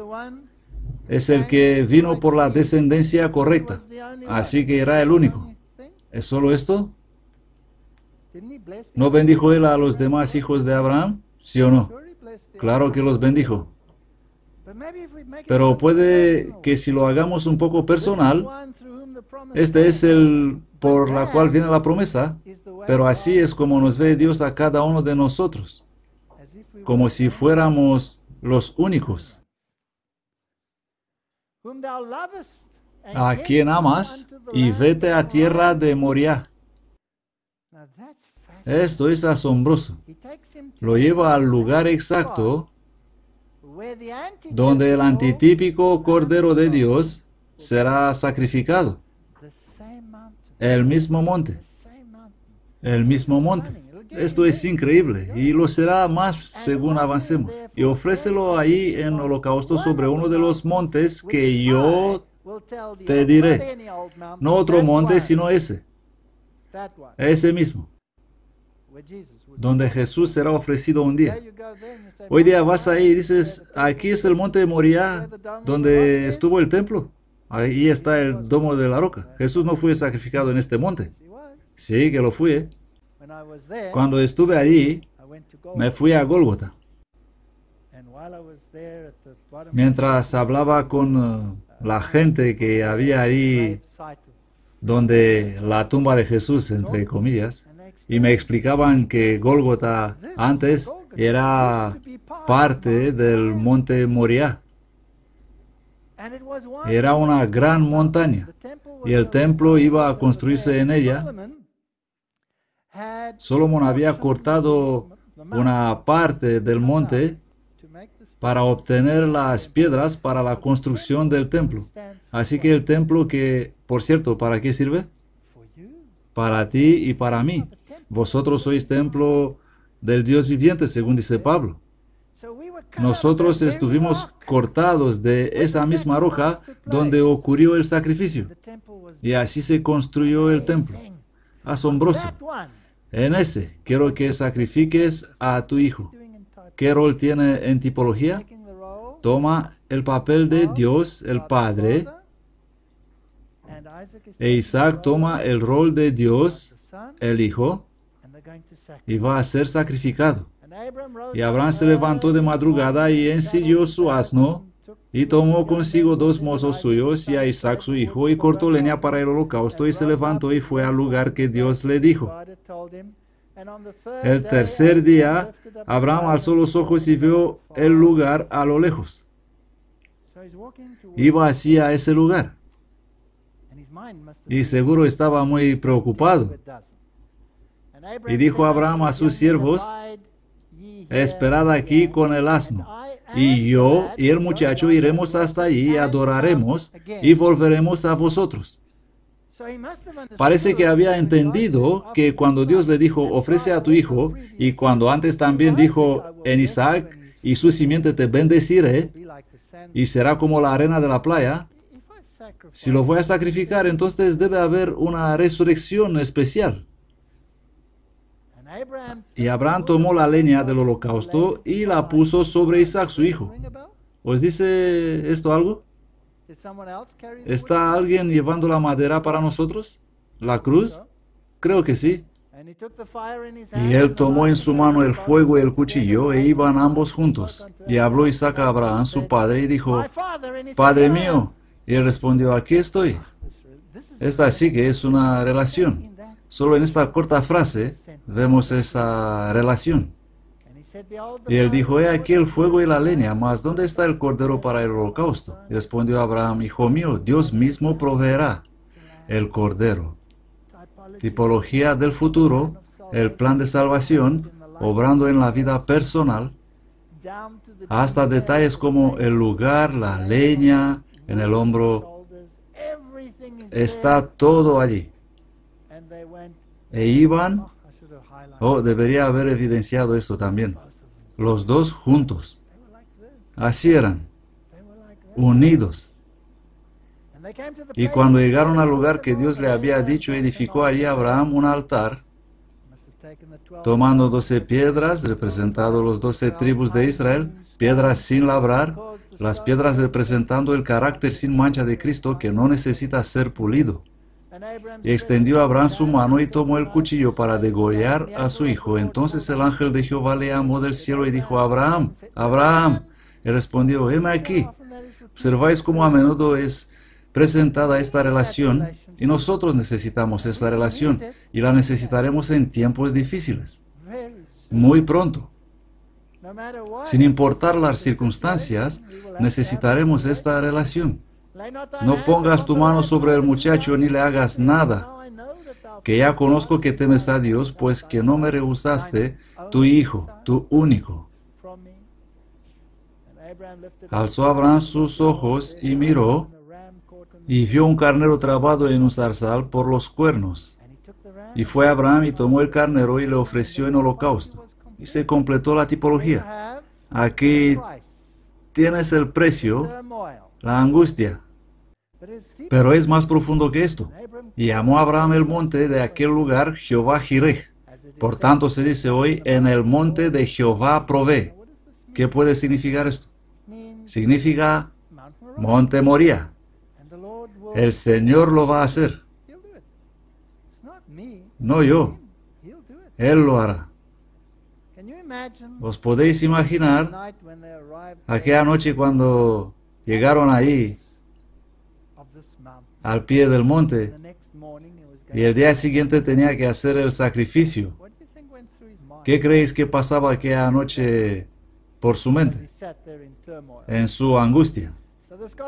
Es el que vino por la descendencia correcta. Así ah, que era el único. ¿Es solo esto? ¿No bendijo él a los demás hijos de Abraham? ¿Sí o no? Claro que los bendijo. Pero puede que si lo hagamos un poco personal, este es el por la cual viene la promesa, pero así es como nos ve Dios a cada uno de nosotros, como si fuéramos los únicos a quien amas y vete a tierra de Moria. Esto es asombroso. Lo lleva al lugar exacto donde el antitípico Cordero de Dios será sacrificado. El mismo monte. El mismo monte. Esto es increíble y lo será más según avancemos. Y ofrécelo ahí en holocausto sobre uno de los montes que yo te diré, no otro monte sino ese, ese mismo, donde Jesús será ofrecido un día. Hoy día vas ahí y dices, aquí es el monte de Moriah, donde estuvo el templo. Ahí está el domo de la roca. Jesús no fue sacrificado en este monte. Sí, que lo fue. ¿eh? Cuando estuve allí, me fui a Gólgota. Mientras hablaba con uh, la gente que había ahí donde la tumba de Jesús, entre comillas, y me explicaban que Gólgota antes era parte del monte Moriah. Era una gran montaña y el templo iba a construirse en ella. Solomon había cortado una parte del monte para obtener las piedras para la construcción del templo. Así que el templo que, por cierto, ¿para qué sirve? Para ti y para mí. Vosotros sois templo del Dios viviente, según dice Pablo. Nosotros estuvimos cortados de esa misma roja donde ocurrió el sacrificio. Y así se construyó el templo. Asombroso. En ese quiero que sacrifiques a tu hijo. ¿Qué rol tiene en tipología? Toma el papel de Dios, el Padre, e Isaac toma el rol de Dios, el Hijo, y va a ser sacrificado. Y Abraham se levantó de madrugada y ensilló su asno y tomó consigo dos mozos suyos y a Isaac su hijo y cortó leña para el holocausto y se levantó y fue al lugar que Dios le dijo. El tercer día, Abraham alzó los ojos y vio el lugar a lo lejos. Iba hacia ese lugar. Y seguro estaba muy preocupado. Y dijo Abraham a sus siervos, esperad aquí con el asno. Y yo y el muchacho iremos hasta allí, adoraremos y volveremos a vosotros. Parece que había entendido que cuando Dios le dijo, ofrece a tu hijo, y cuando antes también dijo, en Isaac y su simiente te bendeciré, y será como la arena de la playa, si lo voy a sacrificar, entonces debe haber una resurrección especial. Y Abraham tomó la leña del holocausto y la puso sobre Isaac, su hijo. ¿Os dice esto algo? ¿Está alguien llevando la madera para nosotros? ¿La cruz? Creo que sí. Y él tomó en su mano el fuego y el cuchillo e iban ambos juntos. Y habló Isaac a Abraham, su padre, y dijo, Padre mío. Y él respondió, aquí estoy. Esta sí que es una relación. Solo en esta corta frase vemos esa relación. Y él dijo, he aquí el fuego y la leña, mas ¿dónde está el cordero para el holocausto? respondió Abraham, hijo mío, Dios mismo proveerá el cordero. Tipología del futuro, el plan de salvación, obrando en la vida personal, hasta detalles como el lugar, la leña, en el hombro, está todo allí. E iban Oh, debería haber evidenciado esto también. Los dos juntos. Así eran. Unidos. Y cuando llegaron al lugar que Dios le había dicho, edificó allí Abraham un altar, tomando doce piedras, representando los doce tribus de Israel, piedras sin labrar, las piedras representando el carácter sin mancha de Cristo que no necesita ser pulido. Y Extendió Abraham su mano y tomó el cuchillo para degollar a su hijo. Entonces el ángel de Jehová le llamó del cielo y dijo, Abraham, Abraham. Y respondió, heme aquí. Observáis cómo a menudo es presentada esta relación y nosotros necesitamos esta relación y la necesitaremos en tiempos difíciles, muy pronto. Sin importar las circunstancias, necesitaremos esta relación. No pongas tu mano sobre el muchacho ni le hagas nada, que ya conozco que temes a Dios, pues que no me rehusaste tu hijo, tu único. Alzó Abraham sus ojos y miró, y vio un carnero trabado en un zarzal por los cuernos. Y fue Abraham y tomó el carnero y le ofreció en holocausto. Y se completó la tipología. Aquí tienes el precio, la angustia, pero es más profundo que esto. Y llamó Abraham el monte de aquel lugar Jehová Jireh. Por tanto se dice hoy, en el monte de Jehová provee. ¿Qué puede significar esto? Significa monte Moría. El Señor lo va a hacer. No yo. Él lo hará. ¿Os podéis imaginar aquella noche cuando llegaron ahí al pie del monte y el día siguiente tenía que hacer el sacrificio. ¿Qué creéis que pasaba aquella noche por su mente? En su angustia.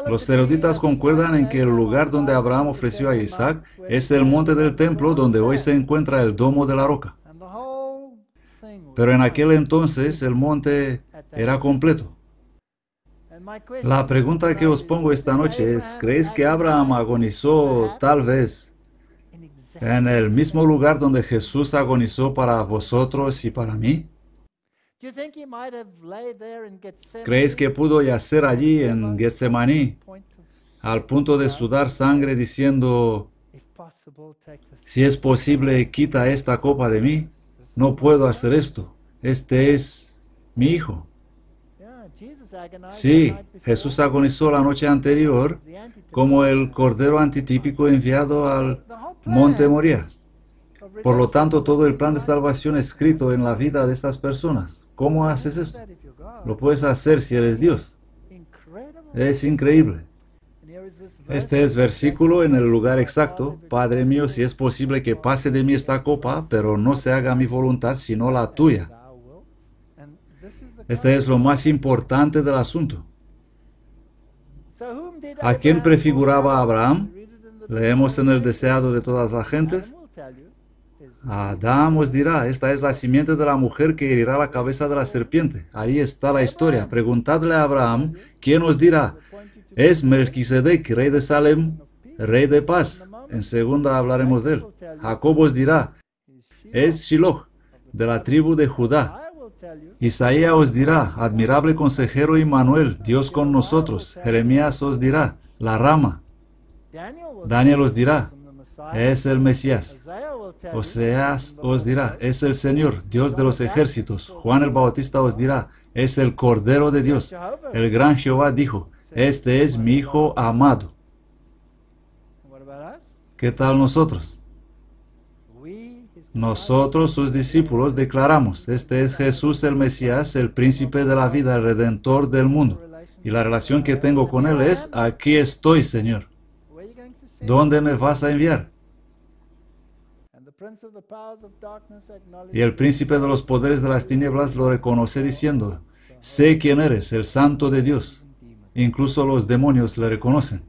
Los eruditas concuerdan en que el lugar donde Abraham ofreció a Isaac es el monte del templo donde hoy se encuentra el domo de la roca. Pero en aquel entonces el monte era completo. La pregunta que os pongo esta noche es, ¿creéis que Abraham agonizó tal vez en el mismo lugar donde Jesús agonizó para vosotros y para mí? ¿Creéis que pudo yacer allí en Getsemaní al punto de sudar sangre diciendo, si es posible, quita esta copa de mí? No puedo hacer esto. Este es mi hijo. Sí, Jesús agonizó la noche anterior como el cordero antitípico enviado al monte Moria. Por lo tanto, todo el plan de salvación escrito en la vida de estas personas. ¿Cómo haces esto? Lo puedes hacer si eres Dios. Es increíble. Este es versículo en el lugar exacto. Padre mío, si es posible que pase de mí esta copa, pero no se haga mi voluntad sino la tuya. Este es lo más importante del asunto. ¿A quién prefiguraba Abraham? Leemos en el deseado de todas las gentes. Adán os pues dirá, esta es la simiente de la mujer que herirá la cabeza de la serpiente. Ahí está la historia. Preguntadle a Abraham, ¿quién os dirá? Es Melquisedec, rey de Salem, rey de paz. En segunda hablaremos de él. Jacob os dirá, es Shiloh, de la tribu de Judá, Isaías os dirá, admirable consejero manuel Dios con nosotros. Jeremías os dirá, la rama. Daniel os dirá, es el Mesías. Oseas os dirá, es el Señor, Dios de los ejércitos. Juan el Bautista os dirá, es el Cordero de Dios. El gran Jehová dijo, este es mi Hijo amado. ¿Qué tal nosotros? Nosotros, sus discípulos, declaramos, este es Jesús el Mesías, el príncipe de la vida, el redentor del mundo. Y la relación que tengo con Él es, aquí estoy, Señor. ¿Dónde me vas a enviar? Y el príncipe de los poderes de las tinieblas lo reconoce diciendo, sé quién eres, el santo de Dios. Incluso los demonios le reconocen.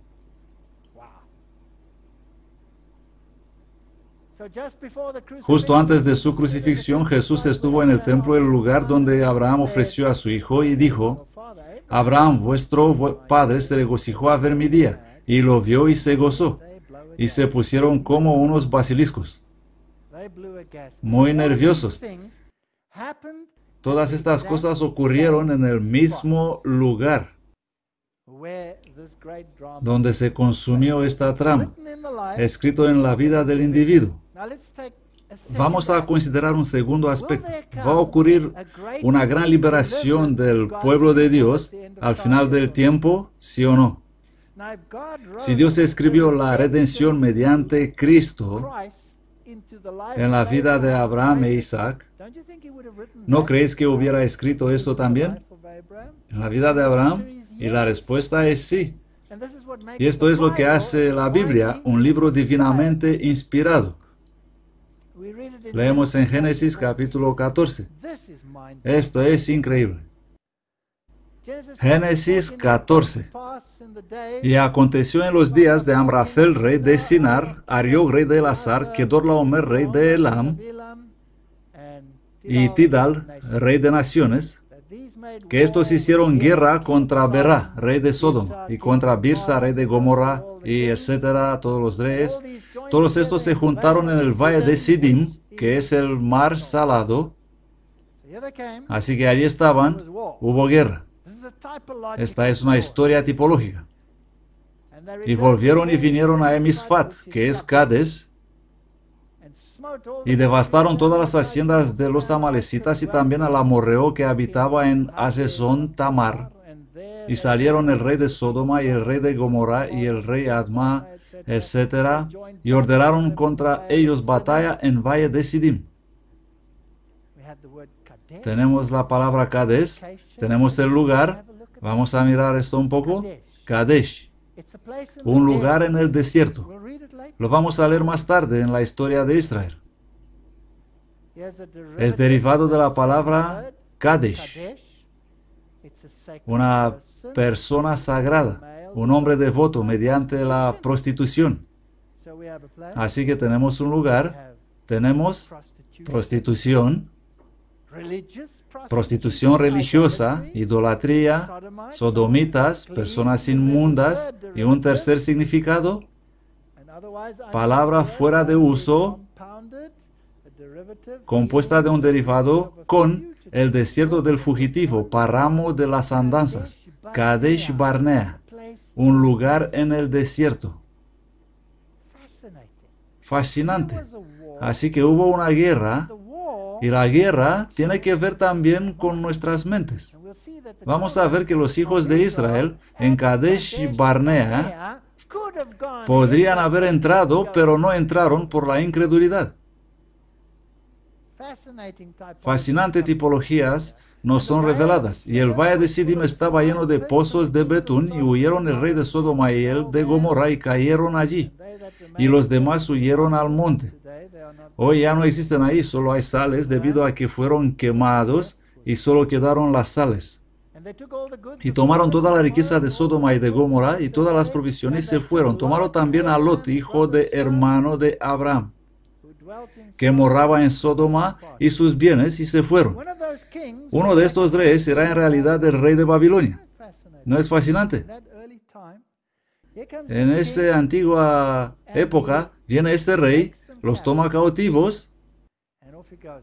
Justo antes de su crucifixión, Jesús estuvo en el templo, el lugar donde Abraham ofreció a su hijo, y dijo, Abraham, vuestro padre, se regocijó a ver mi día, y lo vio y se gozó, y se pusieron como unos basiliscos, muy nerviosos. Todas estas cosas ocurrieron en el mismo lugar donde se consumió esta trama, escrito en la vida del individuo. Vamos a considerar un segundo aspecto. Va a ocurrir una gran liberación del pueblo de Dios al final del tiempo, sí o no. Si Dios escribió la redención mediante Cristo e en la vida de Abraham e Isaac, ¿no creéis que hubiera escrito eso también en la vida de Abraham? Y la respuesta es sí. Y esto es lo que hace la Biblia, un libro divinamente inspirado. Leemos en Génesis capítulo 14. Esto es increíble. Génesis 14. Y aconteció en los días de Amrafel, rey de Sinar, Ariog, rey de Elazar, Kedorlaomer, rey de Elam, y Tidal, rey de naciones, que estos hicieron guerra contra Berá, rey de Sodoma, y contra Birsa, rey de Gomorra, y etcétera, todos los reyes. Todos estos se juntaron en el valle de Sidim, que es el mar salado. Así que allí estaban, hubo guerra. Esta es una historia tipológica. Y volvieron y vinieron a Emisfat, que es Cades, y devastaron todas las haciendas de los amalecitas y también al amorreo que habitaba en Asesón Tamar. Y salieron el rey de Sodoma y el rey de Gomorra y el rey Adma etc., y ordenaron contra ellos batalla en Valle de Sidim. Tenemos la palabra Kadesh, tenemos el lugar, vamos a mirar esto un poco. Kadesh, un lugar en el desierto. Lo vamos a leer más tarde en la historia de Israel. Es derivado de la palabra Kadesh, una persona sagrada un hombre devoto mediante la prostitución. Así que tenemos un lugar, tenemos prostitución, prostitución religiosa, idolatría, sodomitas, personas inmundas y un tercer significado, palabra fuera de uso, compuesta de un derivado con el desierto del fugitivo, páramo de las andanzas, Kadesh Barnea un lugar en el desierto. Fascinante. Así que hubo una guerra y la guerra tiene que ver también con nuestras mentes. Vamos a ver que los hijos de Israel en Kadesh Barnea podrían haber entrado, pero no entraron por la incredulidad. Fascinante tipologías no son reveladas. Y el valle de Sidim estaba lleno de pozos de betún y huyeron el rey de Sodoma y el de Gomorra y cayeron allí. Y los demás huyeron al monte. Hoy ya no existen ahí, solo hay sales debido a que fueron quemados y solo quedaron las sales. Y tomaron toda la riqueza de Sodoma y de Gomorra y todas las provisiones se fueron. Tomaron también a Lot, hijo de hermano de Abraham que morraba en Sodoma y sus bienes y se fueron. Uno de estos reyes era en realidad el rey de Babilonia. ¿No es fascinante? En esa antigua época viene este rey, los toma cautivos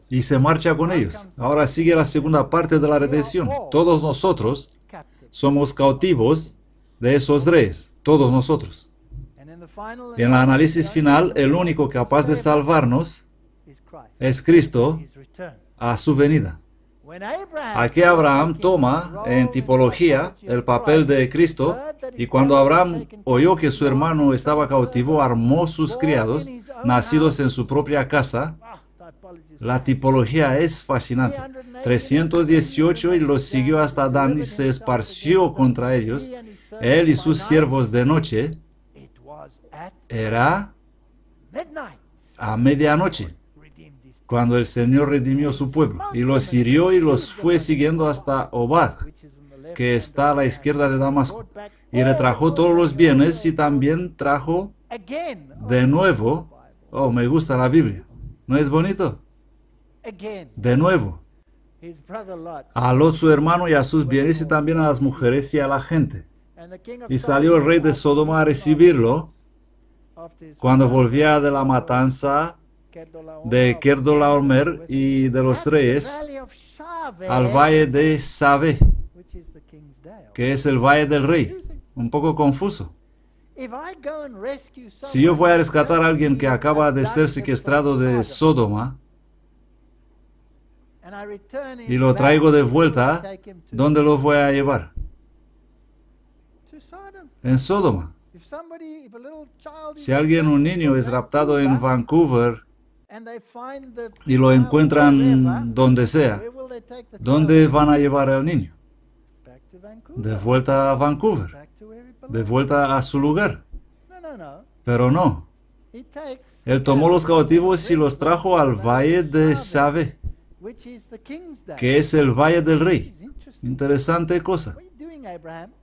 y se marcha con ellos. Ahora sigue la segunda parte de la redención. Todos nosotros somos cautivos de esos reyes, todos nosotros. En el análisis final, el único capaz de salvarnos es Cristo a su venida. Aquí Abraham toma en tipología el papel de Cristo y cuando Abraham oyó que su hermano estaba cautivo, armó sus criados, nacidos en su propia casa. La tipología es fascinante. 318 y los siguió hasta Dan y se esparció contra ellos, él y sus siervos de noche. Era a medianoche cuando el Señor redimió su pueblo y los hirió y los fue siguiendo hasta Obad, que está a la izquierda de Damasco, y retrajo todos los bienes y también trajo de nuevo, oh, me gusta la Biblia, ¿no es bonito? De nuevo, a Lot su hermano y a sus bienes y también a las mujeres y a la gente. Y salió el rey de Sodoma a recibirlo. Cuando volvía de la matanza, de Kerdolaomer y de los reyes al valle de Sabe... que es el valle del rey. Un poco confuso. Si yo voy a rescatar a alguien que acaba de ser secuestrado de Sodoma y lo traigo de vuelta, ¿dónde lo voy a llevar? En Sodoma. Si alguien, un niño, es raptado en Vancouver y lo encuentran donde sea. ¿Dónde van a llevar al niño? De vuelta a Vancouver, de vuelta a su lugar. Pero no. Él tomó los cautivos y los trajo al valle de Sabe, que es el valle del rey. Interesante cosa.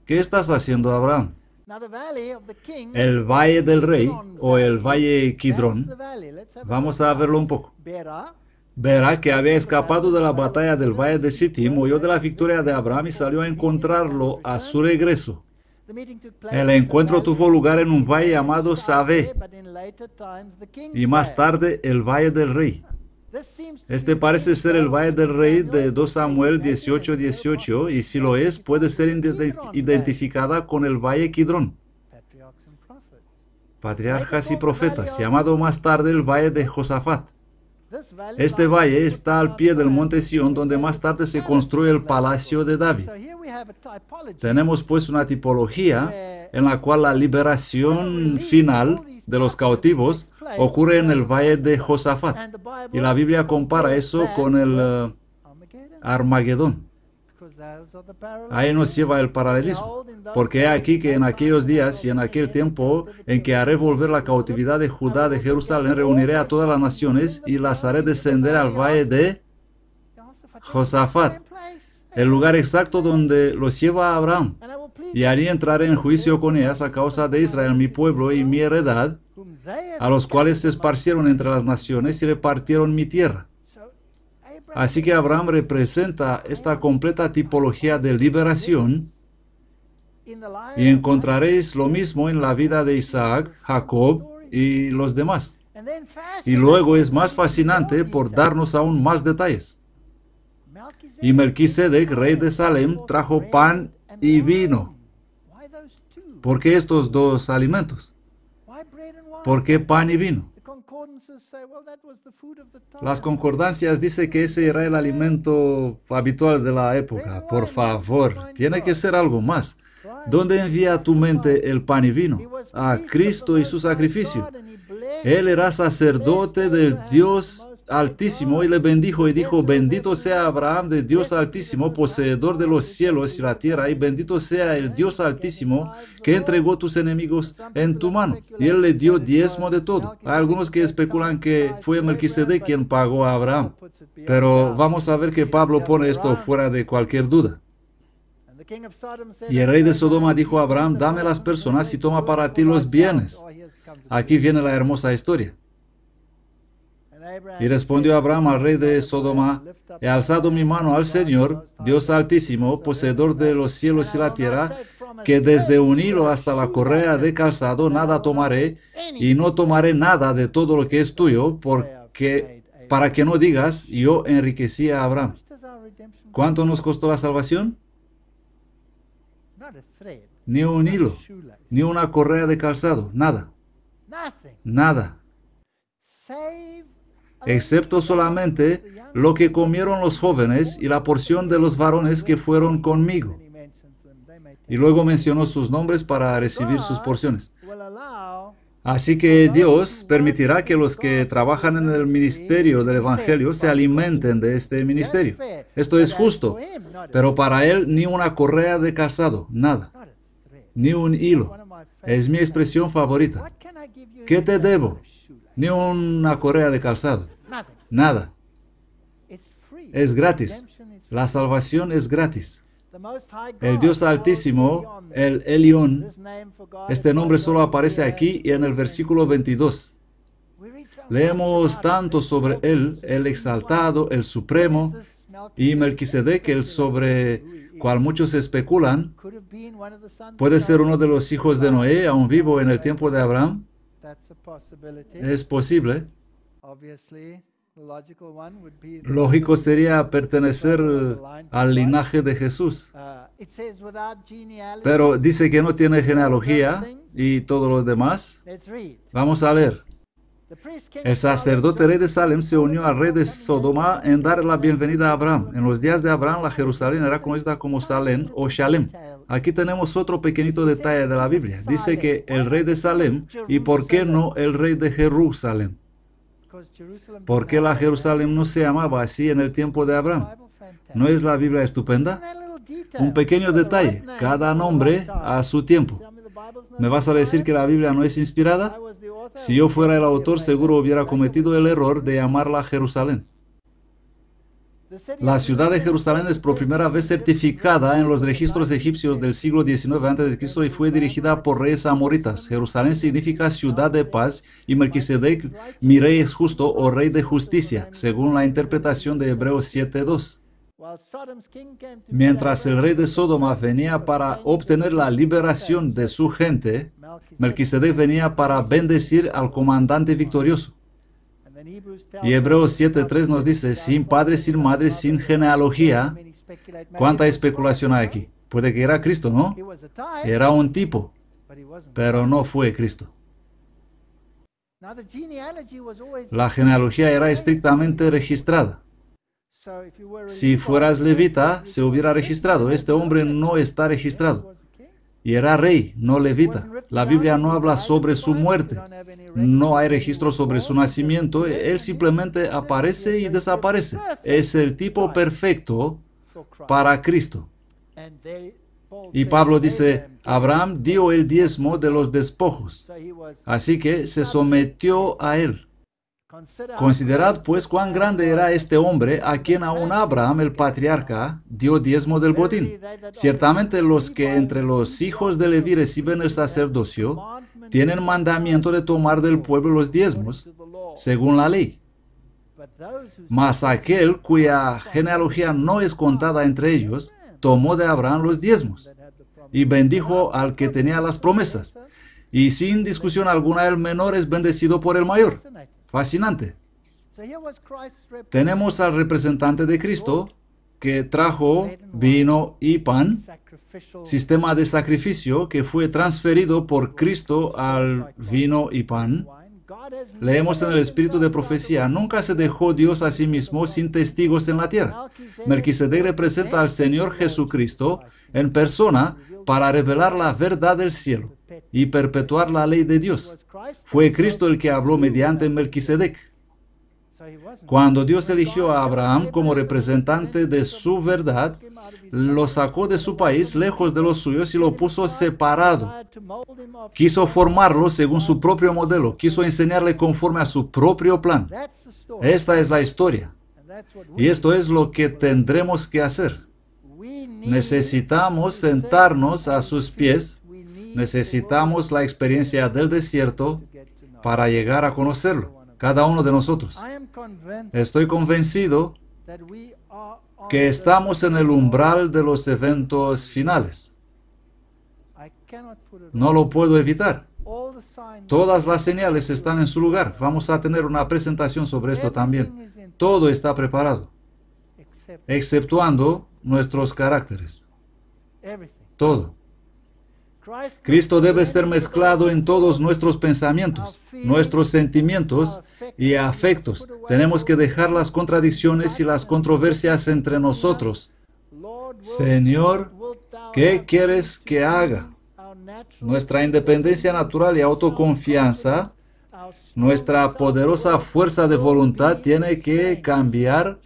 ¿Qué estás haciendo, Abraham? el Valle del Rey o el Valle Kidron. Vamos a verlo un poco. Verá que había escapado de la batalla del Valle de Sittim, huyó de la victoria de Abraham y salió a encontrarlo a su regreso. El encuentro tuvo lugar en un valle llamado Sabe y más tarde el Valle del Rey. Este parece ser el valle del rey de 2 Samuel 18, 18, y si lo es, puede ser identificada con el valle Kidron. Patriarcas y profetas, llamado más tarde el valle de Josafat. Este valle está al pie del monte Sion, donde más tarde se construye el palacio de David. Tenemos pues una tipología en la cual la liberación final de los cautivos ocurre en el valle de Josafat. Y la Biblia compara eso con el eh, Armagedón. Ahí nos lleva el paralelismo, porque aquí que en aquellos días y en aquel tiempo en que haré volver la cautividad de Judá de Jerusalén, reuniré a todas las naciones y las haré descender al valle de Josafat, el lugar exacto donde los lleva Abraham y haré entrar en juicio con ellas a causa de Israel, mi pueblo y mi heredad, a los cuales se esparcieron entre las naciones y repartieron mi tierra. Así que Abraham representa esta completa tipología de liberación y encontraréis lo mismo en la vida de Isaac, Jacob y los demás. Y luego es más fascinante por darnos aún más detalles. Y Melquisedec, rey de Salem, trajo pan y vino. ¿Por qué estos dos alimentos? ¿Por qué pan y vino? Las concordancias dicen que ese era el alimento habitual de la época. Por favor, tiene que ser algo más. ¿Dónde envía tu mente el pan y vino? A Cristo y su sacrificio. Él era sacerdote del Dios Altísimo y le bendijo y dijo, bendito sea Abraham de Dios Altísimo, poseedor de los cielos y la tierra, y bendito sea el Dios Altísimo que entregó tus enemigos en tu mano. Y él le dio diezmo de todo. Hay algunos que especulan que fue Melquisedec quien pagó a Abraham, pero vamos a ver que Pablo pone esto fuera de cualquier duda. Y el rey de Sodoma dijo a Abraham, dame las personas y toma para ti los bienes. Aquí viene la hermosa historia. Y respondió Abraham al rey de Sodoma, he alzado mi mano al Señor, Dios altísimo, poseedor de los cielos y la tierra, que desde un hilo hasta la correa de calzado nada tomaré, y no tomaré nada de todo lo que es tuyo, porque para que no digas, yo enriquecí a Abraham. ¿Cuánto nos costó la salvación? Ni un hilo, ni una correa de calzado, nada. Nada excepto solamente lo que comieron los jóvenes y la porción de los varones que fueron conmigo. Y luego mencionó sus nombres para recibir sus porciones. Así que Dios permitirá que los que trabajan en el ministerio del Evangelio se alimenten de este ministerio. Esto es justo, pero para Él ni una correa de calzado, nada, ni un hilo. Es mi expresión favorita. ¿Qué te debo? ni una correa de calzado, nada. Es gratis. La salvación es gratis. El Dios Altísimo, el Elión, este nombre solo aparece aquí y en el versículo 22. Leemos tanto sobre Él, el exaltado, el supremo, y Melquisedec, el sobre cual muchos especulan, puede ser uno de los hijos de Noé, aún vivo en el tiempo de Abraham, es posible. Lógico sería pertenecer al linaje de Jesús. Uh, Pero dice que no tiene genealogía y todo lo demás. Vamos a leer. El sacerdote rey de Salem se unió al rey de Sodoma en dar la bienvenida a Abraham. En los días de Abraham, la Jerusalén era conocida como Salem o Shalem. Aquí tenemos otro pequeñito detalle de la Biblia. Dice que el rey de Salem y por qué no el rey de Jerusalén. ¿Por qué la Jerusalén no se llamaba así en el tiempo de Abraham? ¿No es la Biblia estupenda? Un pequeño detalle, cada nombre a su tiempo. ¿Me vas a decir que la Biblia no es inspirada? Si yo fuera el autor, seguro hubiera cometido el error de llamarla Jerusalén. La ciudad de Jerusalén es por primera vez certificada en los registros egipcios del siglo XIX a.C. y fue dirigida por reyes amoritas. Jerusalén significa ciudad de paz y Melquisedec, mi rey es justo o rey de justicia, según la interpretación de Hebreos 7.2. Mientras el rey de Sodoma venía para obtener la liberación de su gente, Melquisedec venía para bendecir al comandante victorioso. Y Hebreos 7.3 nos dice, sin padre, sin madre, sin genealogía, ¿cuánta especulación hay aquí? Puede que era Cristo, ¿no? Era un tipo, pero no fue Cristo. La genealogía era estrictamente registrada. Si fueras levita, se hubiera registrado. Este hombre no está registrado y era rey, no levita. La Biblia no habla sobre su muerte, no hay registro sobre su nacimiento, él simplemente aparece y desaparece. Es el tipo perfecto para Cristo. Y Pablo dice, Abraham dio el diezmo de los despojos, así que se sometió a él. Considerad pues cuán grande era este hombre a quien aún Abraham el patriarca dio diezmo del botín. Ciertamente los que entre los hijos de Leví reciben el sacerdocio tienen mandamiento de tomar del pueblo los diezmos según la ley. Mas aquel cuya genealogía no es contada entre ellos tomó de Abraham los diezmos y bendijo al que tenía las promesas. Y sin discusión alguna el menor es bendecido por el mayor. Fascinante. Tenemos al representante de Cristo que trajo vino y pan, sistema de sacrificio que fue transferido por Cristo al vino y pan. Leemos en el espíritu de profecía, nunca se dejó Dios a sí mismo sin testigos en la tierra. Melquisedec representa al Señor Jesucristo en persona para revelar la verdad del cielo y perpetuar la ley de Dios. Fue Cristo el que habló mediante Melquisedec. Cuando Dios eligió a Abraham como representante de su verdad, lo sacó de su país, lejos de los suyos, y lo puso separado. Quiso formarlo según su propio modelo, quiso enseñarle conforme a su propio plan. Esta es la historia. Y esto es lo que tendremos que hacer. Necesitamos sentarnos a sus pies, necesitamos la experiencia del desierto para llegar a conocerlo, cada uno de nosotros. Estoy convencido que estamos en el umbral de los eventos finales. No lo puedo evitar. Todas las señales están en su lugar. Vamos a tener una presentación sobre esto también. Todo está preparado, exceptuando nuestros caracteres. Todo. Cristo debe ser mezclado en todos nuestros pensamientos, nuestros sentimientos y afectos. Tenemos que dejar las contradicciones y las controversias entre nosotros. Señor, ¿qué quieres que haga? Nuestra independencia natural y autoconfianza, nuestra poderosa fuerza de voluntad tiene que cambiar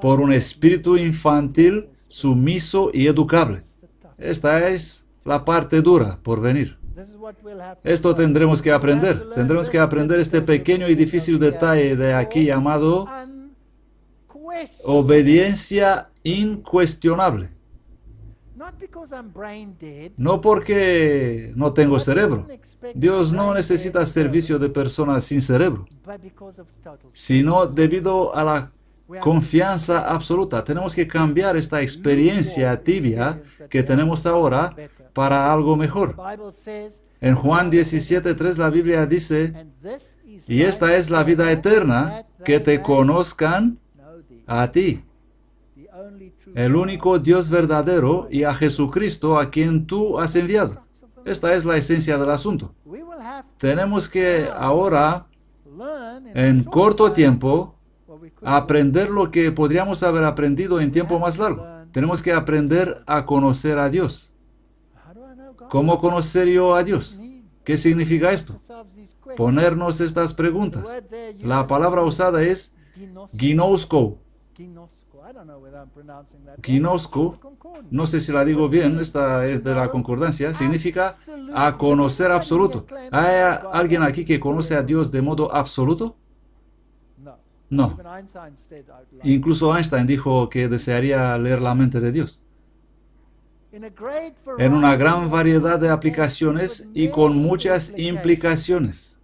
por un espíritu infantil, sumiso y educable. Esta es la parte dura por venir. Esto tendremos que aprender. Tendremos que aprender este pequeño y difícil detalle de aquí llamado obediencia incuestionable. No porque no tengo cerebro. Dios no necesita servicio de personas sin cerebro, sino debido a la confianza absoluta. Tenemos que cambiar esta experiencia tibia que tenemos ahora para algo mejor. En Juan 17.3 la Biblia dice, y esta es la vida eterna, que te conozcan a ti, el único Dios verdadero y a Jesucristo a quien tú has enviado. Esta es la esencia del asunto. Tenemos que ahora, en corto tiempo, aprender lo que podríamos haber aprendido en tiempo más largo. Tenemos que aprender a conocer a Dios. ¿Cómo conocer yo a Dios? ¿Qué significa esto? Ponernos estas preguntas. La palabra usada es ginosko. Ginosko, no sé si la digo bien, esta es de la concordancia, significa a conocer absoluto. ¿Hay alguien aquí que conoce a Dios de modo absoluto? No. Incluso Einstein dijo que desearía leer la mente de Dios. En una gran variedad de aplicaciones y con muchas implicaciones.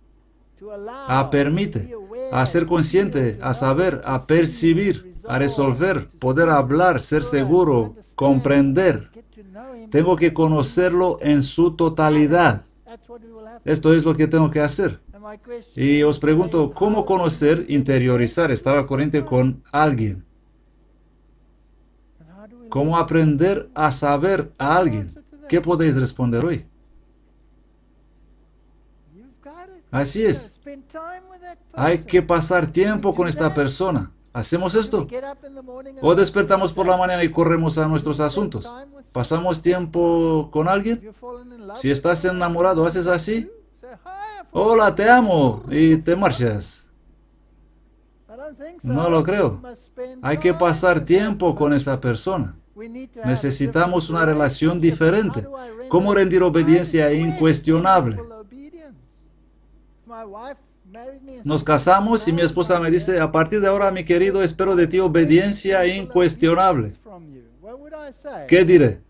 A permite a ser consciente, a saber, a percibir, a resolver, poder hablar, ser seguro, comprender. Tengo que conocerlo en su totalidad. Esto es lo que tengo que hacer. Y os pregunto, ¿cómo conocer, interiorizar, estar al corriente con alguien? ¿Cómo aprender a saber a alguien? ¿Qué podéis responder hoy? Así es. Hay que pasar tiempo con esta persona. ¿Hacemos esto? ¿O despertamos por la mañana y corremos a nuestros asuntos? ¿Pasamos tiempo con alguien? Si estás enamorado, ¿haces así? Hola, te amo y te marchas. No lo creo. Hay que pasar tiempo con esa persona. Necesitamos una relación diferente. ¿Cómo rendir obediencia incuestionable? Nos casamos y mi esposa me dice, a partir de ahora, mi querido, espero de ti obediencia incuestionable. ¿Qué diré?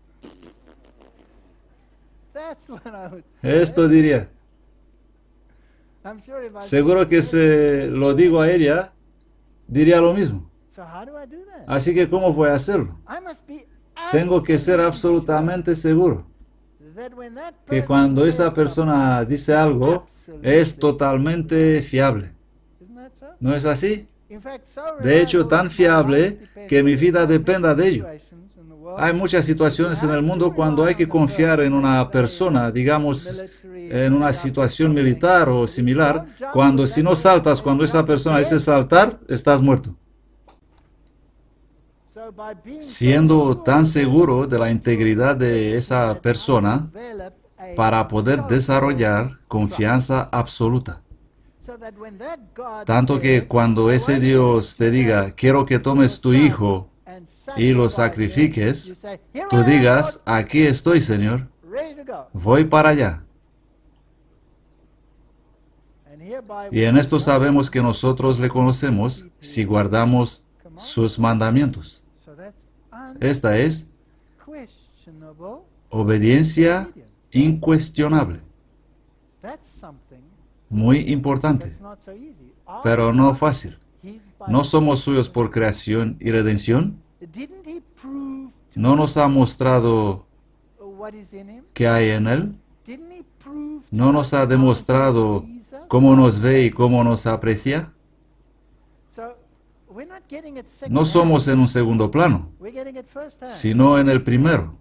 Esto diría. Seguro que si lo digo a ella, diría lo mismo. Así que ¿cómo voy a hacerlo? Tengo que ser absolutamente seguro que cuando esa persona dice algo, es totalmente fiable. ¿No es así? De hecho, tan fiable que mi vida dependa de ello. Hay muchas situaciones en el mundo cuando hay que confiar en una persona, digamos, en una situación militar o similar, cuando si no saltas, cuando esa persona dice saltar, estás muerto. Siendo tan seguro de la integridad de esa persona, para poder desarrollar confianza absoluta. Tanto que cuando ese Dios te diga, quiero que tomes tu hijo y lo sacrifiques, tú digas, aquí estoy, Señor, voy para allá. Y en esto sabemos que nosotros le conocemos si guardamos sus mandamientos. Esta es obediencia incuestionable. Muy importante, pero no fácil. ¿No somos suyos por creación y redención? ¿No nos ha mostrado qué hay en Él? ¿No nos ha demostrado cómo nos ve y cómo nos aprecia, no somos en un segundo plano, sino en el primero.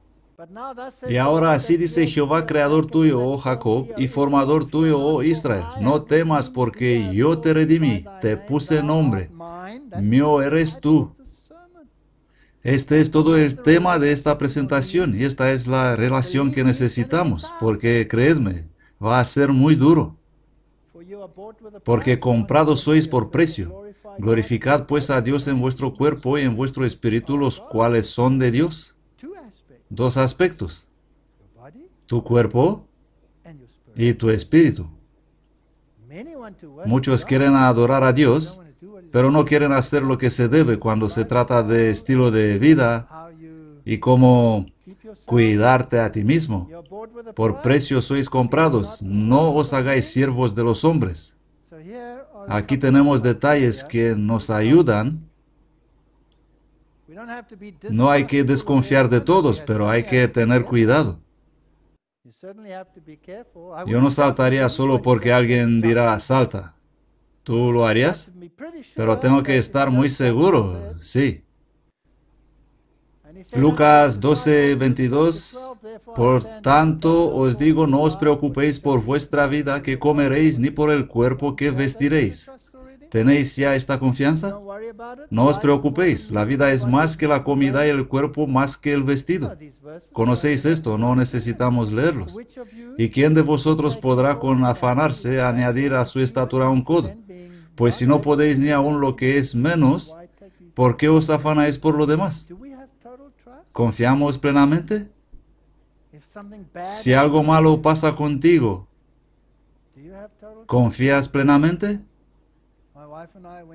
Y ahora así dice Jehová, creador oh tuyo, oh Jacob, y formador tuyo, oh Israel. No temas porque yo te redimí, te puse nombre, mío eres tú. Este es todo el tema de esta presentación y esta es la relación que necesitamos, porque creedme, va a ser muy duro porque comprados sois por precio. Glorificad pues a Dios en vuestro cuerpo y en vuestro espíritu, los cuales son de Dios. Dos aspectos. Tu cuerpo y tu espíritu. Muchos quieren adorar a Dios, pero no quieren hacer lo que se debe cuando se trata de estilo de vida y cómo cuidarte a ti mismo. Por precio sois comprados, no os hagáis siervos de los hombres. Aquí tenemos detalles que nos ayudan. No hay que desconfiar de todos, pero hay que tener cuidado. Yo no saltaría solo porque alguien dirá salta. ¿Tú lo harías? Pero tengo que estar muy seguro, sí. Lucas 12, 22. Por tanto os digo, no os preocupéis por vuestra vida que comeréis, ni por el cuerpo que vestiréis. ¿Tenéis ya esta confianza? No os preocupéis, la vida es más que la comida y el cuerpo más que el vestido. Conocéis esto, no necesitamos leerlos. ¿Y quién de vosotros podrá con afanarse añadir a su estatura un codo? Pues si no podéis ni aún lo que es menos, ¿por qué os afanáis por lo demás? ¿Confiamos plenamente? Si algo malo pasa contigo, ¿confías plenamente?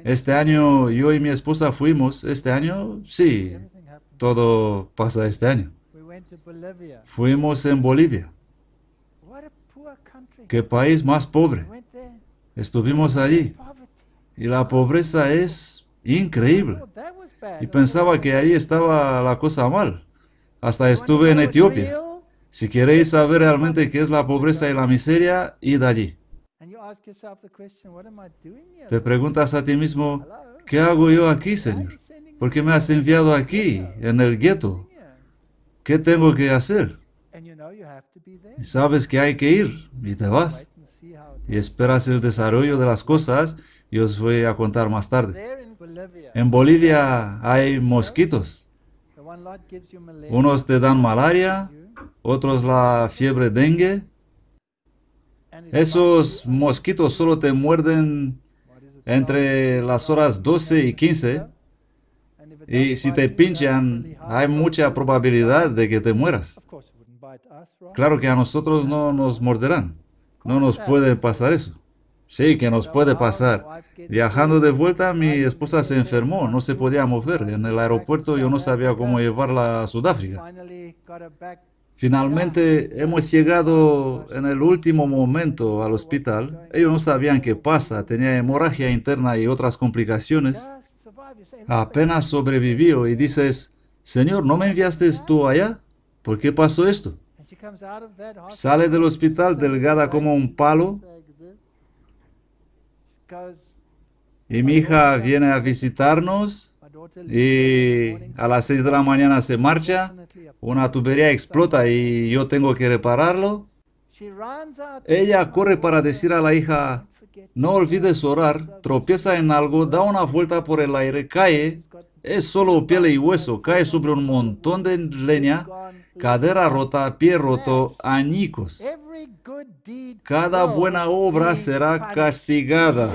Este año yo y mi esposa fuimos, este año sí, todo pasa este año. Fuimos en Bolivia. Qué país más pobre. Estuvimos allí. Y la pobreza es Increíble. Y pensaba que ahí estaba la cosa mal. Hasta estuve en Etiopía. Si queréis saber realmente qué es la pobreza y la miseria, id allí. Te preguntas a ti mismo, ¿qué hago yo aquí, Señor? ¿Por qué me has enviado aquí, en el gueto? ¿Qué tengo que hacer? Y sabes que hay que ir y te vas. Y esperas el desarrollo de las cosas y os voy a contar más tarde. En Bolivia hay mosquitos. Unos te dan malaria, otros la fiebre dengue. Esos mosquitos solo te muerden entre las horas 12 y 15. Y si te pinchan, hay mucha probabilidad de que te mueras. Claro que a nosotros no nos morderán. No nos puede pasar eso. Sí, que nos puede pasar. Viajando de vuelta, mi esposa se enfermó, no se podía mover. En el aeropuerto yo no sabía cómo llevarla a Sudáfrica. Finalmente hemos llegado en el último momento al hospital. Ellos no sabían qué pasa, tenía hemorragia interna y otras complicaciones. Apenas sobrevivió y dices, Señor, ¿no me enviaste tú allá? ¿Por qué pasó esto? Sale del hospital delgada como un palo, y mi hija viene a visitarnos y a las 6 de la mañana se marcha, una tubería explota y yo tengo que repararlo. Ella corre para decir a la hija, no olvides orar, tropieza en algo, da una vuelta por el aire, cae, es solo piel y hueso, cae sobre un montón de leña cadera rota, pie roto, añicos. Cada buena obra será castigada.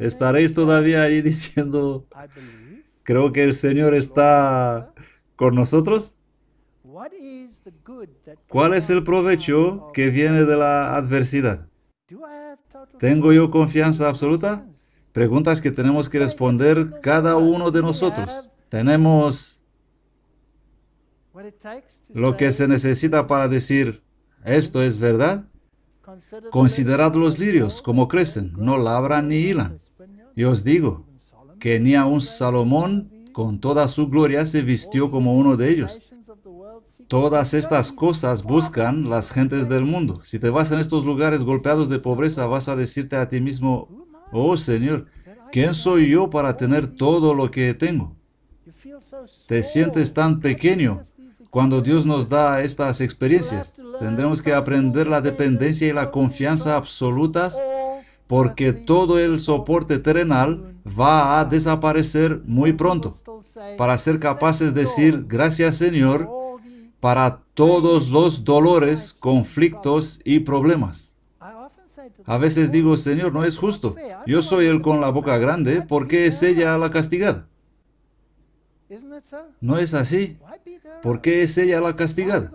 Estaréis todavía ahí diciendo, creo que el Señor está con nosotros. ¿Cuál es el provecho que viene de la adversidad? ¿Tengo yo confianza absoluta? Preguntas que tenemos que responder cada uno de nosotros. Tenemos lo que se necesita para decir esto es verdad, considerad los lirios como crecen, no labran ni hilan. Y os digo que ni aun Salomón con toda su gloria se vistió como uno de ellos. Todas estas cosas buscan las gentes del mundo. Si te vas en estos lugares golpeados de pobreza, vas a decirte a ti mismo, oh Señor, ¿quién soy yo para tener todo lo que tengo? Te sientes tan pequeño cuando Dios nos da estas experiencias, tendremos que aprender la dependencia y la confianza absolutas porque todo el soporte terrenal va a desaparecer muy pronto para ser capaces de decir gracias Señor para todos los dolores, conflictos y problemas. A veces digo, Señor, no es justo. Yo soy el con la boca grande, ¿por qué es ella la castigada? ¿No es así? ¿Por qué es ella la castigada?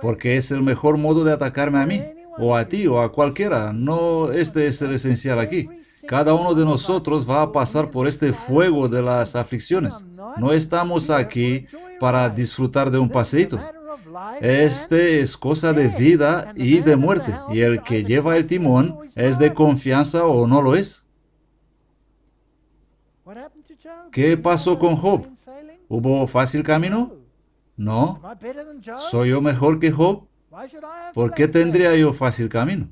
Porque es el mejor modo de atacarme a mí, o a ti, o a cualquiera. No, este es el esencial aquí. Cada uno de nosotros va a pasar por este fuego de las aflicciones. No estamos aquí para disfrutar de un paseíto. Este es cosa de vida y de muerte. Y el que lleva el timón es de confianza o no lo es. ¿Qué pasó con Job? ¿Hubo fácil camino? No. ¿Soy yo mejor que Job? ¿Por qué tendría yo fácil camino?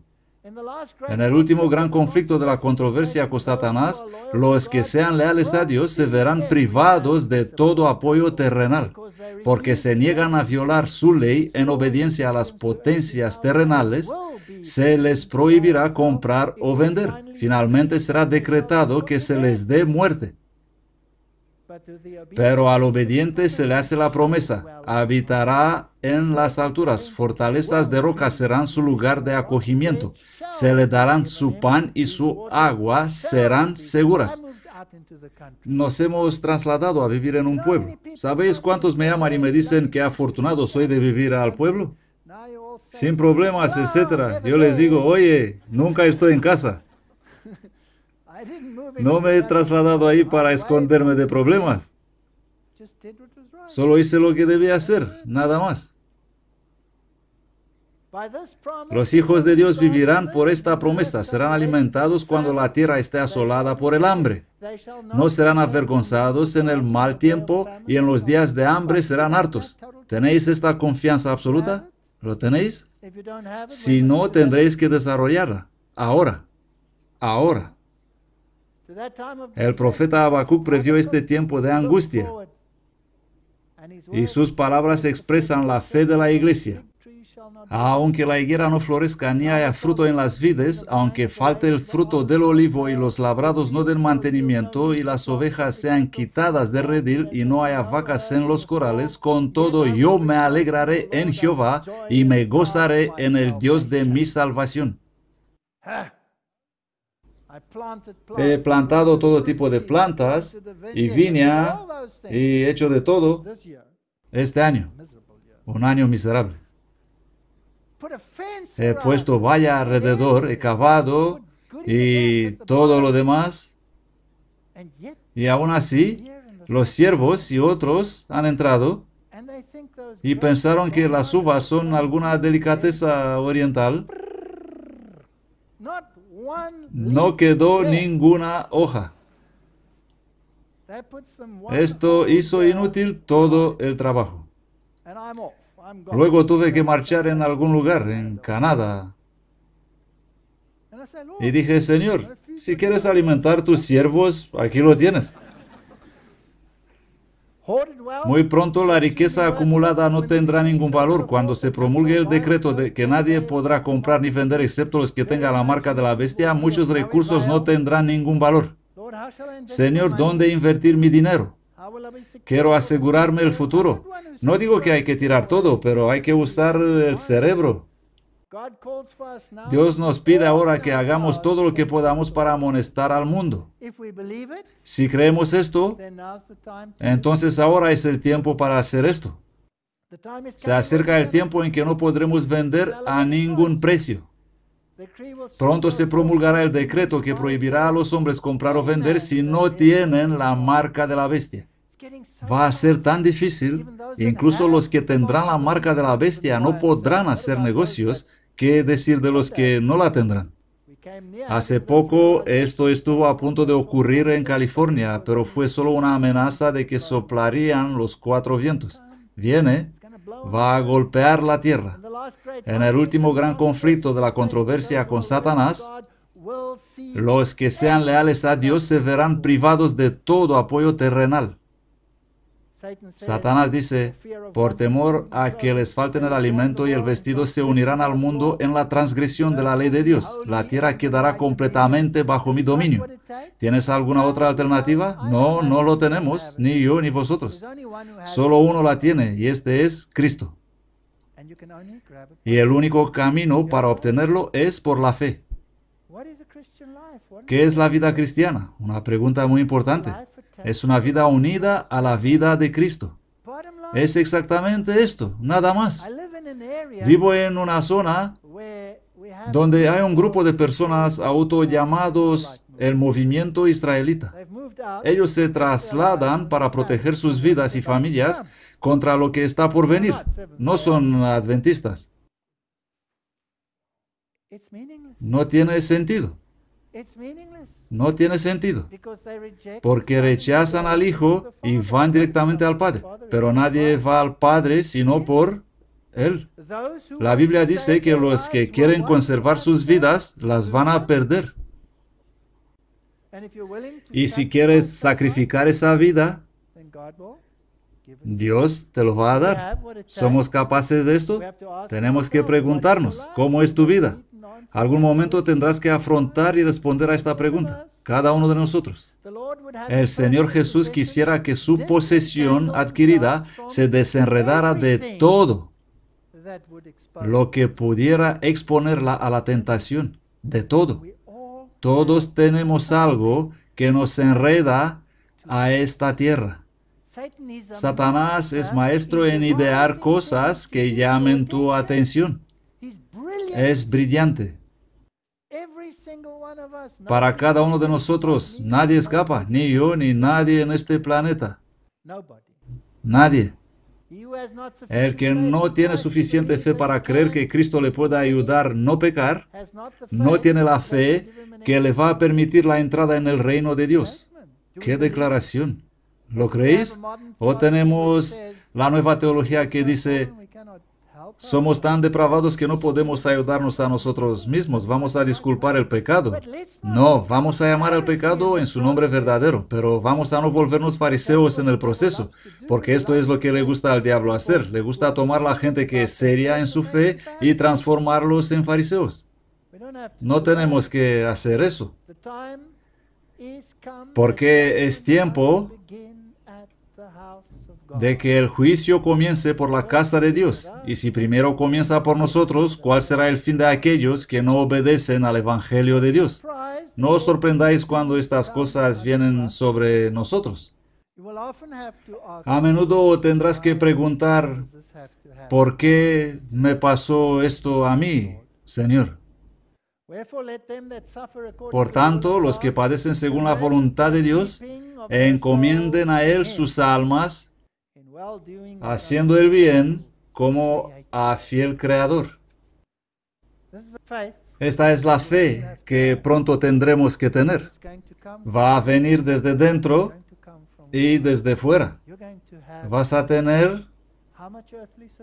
En el último gran conflicto de la controversia con Satanás, los que sean leales a Dios se verán privados de todo apoyo terrenal, porque se niegan a violar su ley en obediencia a las potencias terrenales, se les prohibirá comprar o vender. Finalmente será decretado que se les dé muerte. Pero al obediente se le hace la promesa, habitará en las alturas, fortalezas de roca serán su lugar de acogimiento, se le darán su pan y su agua serán seguras. Nos hemos trasladado a vivir en un pueblo. ¿Sabéis cuántos me llaman y me dicen que afortunado soy de vivir al pueblo? Sin problemas, etc. Yo les digo, oye, nunca estoy en casa. No me he trasladado ahí para esconderme de problemas. Solo hice lo que debía hacer, nada más. Los hijos de Dios vivirán por esta promesa, serán alimentados cuando la tierra esté asolada por el hambre. No serán avergonzados en el mal tiempo y en los días de hambre serán hartos. ¿Tenéis esta confianza absoluta? ¿Lo tenéis? Si no, tendréis que desarrollarla. Ahora. Ahora. El profeta Habacuc previó este tiempo de angustia y sus palabras expresan la fe de la iglesia. Aunque la higuera no florezca ni haya fruto en las vides, aunque falte el fruto del olivo y los labrados no den mantenimiento y las ovejas sean quitadas de redil y no haya vacas en los corales, con todo yo me alegraré en Jehová y me gozaré en el Dios de mi salvación. He plantado todo tipo de plantas y viña y hecho de todo este año. Un año miserable. He puesto valla alrededor, he cavado y todo lo demás. Y aún así, los siervos y otros han entrado y pensaron que las uvas son alguna delicadeza oriental. No quedó ninguna hoja. Esto hizo inútil todo el trabajo. Luego tuve que marchar en algún lugar, en Canadá. Y dije, Señor, si quieres alimentar tus siervos, aquí lo tienes. Muy pronto la riqueza acumulada no tendrá ningún valor cuando se promulgue el decreto de que nadie podrá comprar ni vender excepto los que tengan la marca de la bestia. Muchos recursos no tendrán ningún valor. Señor, ¿dónde invertir mi dinero? Quiero asegurarme el futuro. No digo que hay que tirar todo, pero hay que usar el cerebro. Dios nos pide ahora que hagamos todo lo que podamos para amonestar al mundo. Si creemos esto, entonces ahora es el tiempo para hacer esto. Se acerca el tiempo en que no podremos vender a ningún precio. Pronto se promulgará el decreto que oh, prohibirá a los hombres comprar o vender si no tienen la marca de la bestia. Va a ser tan difícil, incluso los que tendrán la marca de la bestia no podrán hacer negocios ¿Qué decir de los que no la tendrán? Hace poco esto estuvo a punto de ocurrir en California, pero fue solo una amenaza de que soplarían los cuatro vientos. Viene, va a golpear la tierra. En el último gran conflicto de la controversia con Satanás, los que sean leales a Dios se verán privados de todo apoyo terrenal. Satanás dice, por temor a que les falten el alimento y el vestido, se unirán al mundo en la transgresión de la ley de Dios. La tierra quedará completamente bajo mi dominio. ¿Tienes alguna otra alternativa? No, no lo tenemos, ni yo ni vosotros. Solo uno la tiene, y este es Cristo. Y el único camino para obtenerlo es por la fe. ¿Qué es la vida cristiana? Una pregunta muy importante. Es una vida unida a la vida de Cristo. Es exactamente esto, nada más. Vivo en una zona donde hay un grupo de personas autollamados el movimiento israelita. Ellos se trasladan para proteger sus vidas y familias contra lo que está por venir. No son adventistas. No tiene sentido. No tiene sentido, porque rechazan al Hijo y van directamente al Padre. Pero nadie va al Padre sino por Él. La Biblia dice que los que quieren conservar sus vidas las van a perder. Y si quieres sacrificar esa vida, Dios te lo va a dar. ¿Somos capaces de esto? Tenemos que preguntarnos, ¿cómo es tu vida? Algún momento tendrás que afrontar y responder a esta pregunta, cada uno de nosotros. El Señor Jesús quisiera que su posesión adquirida se desenredara de todo lo que pudiera exponerla a la tentación, de todo. Todos tenemos algo que nos enreda a esta tierra. Satanás es maestro en idear cosas que llamen tu atención. Es brillante para cada uno de nosotros. Nadie escapa, ni yo, ni nadie en este planeta. Nadie. El que no tiene suficiente fe para creer que Cristo le pueda ayudar no pecar, no tiene la fe que le va a permitir la entrada en el reino de Dios. ¡Qué declaración! ¿Lo creéis? ¿O tenemos la nueva teología que dice somos tan depravados que no podemos ayudarnos a nosotros mismos. Vamos a disculpar el pecado. No, vamos a llamar al pecado en su nombre verdadero, pero vamos a no volvernos fariseos en el proceso, porque esto es lo que le gusta al diablo hacer. Le gusta tomar la gente que es seria en su fe y transformarlos en fariseos. No tenemos que hacer eso. Porque es tiempo de que el juicio comience por la casa de Dios. Y si primero comienza por nosotros, ¿cuál será el fin de aquellos que no obedecen al Evangelio de Dios? No os sorprendáis cuando estas cosas vienen sobre nosotros. A menudo tendrás que preguntar, ¿por qué me pasó esto a mí, Señor? Por tanto, los que padecen según la voluntad de Dios, encomienden a Él sus almas haciendo el bien como a fiel creador. Esta es la fe que pronto tendremos que tener. Va a venir desde dentro y desde fuera. Vas a tener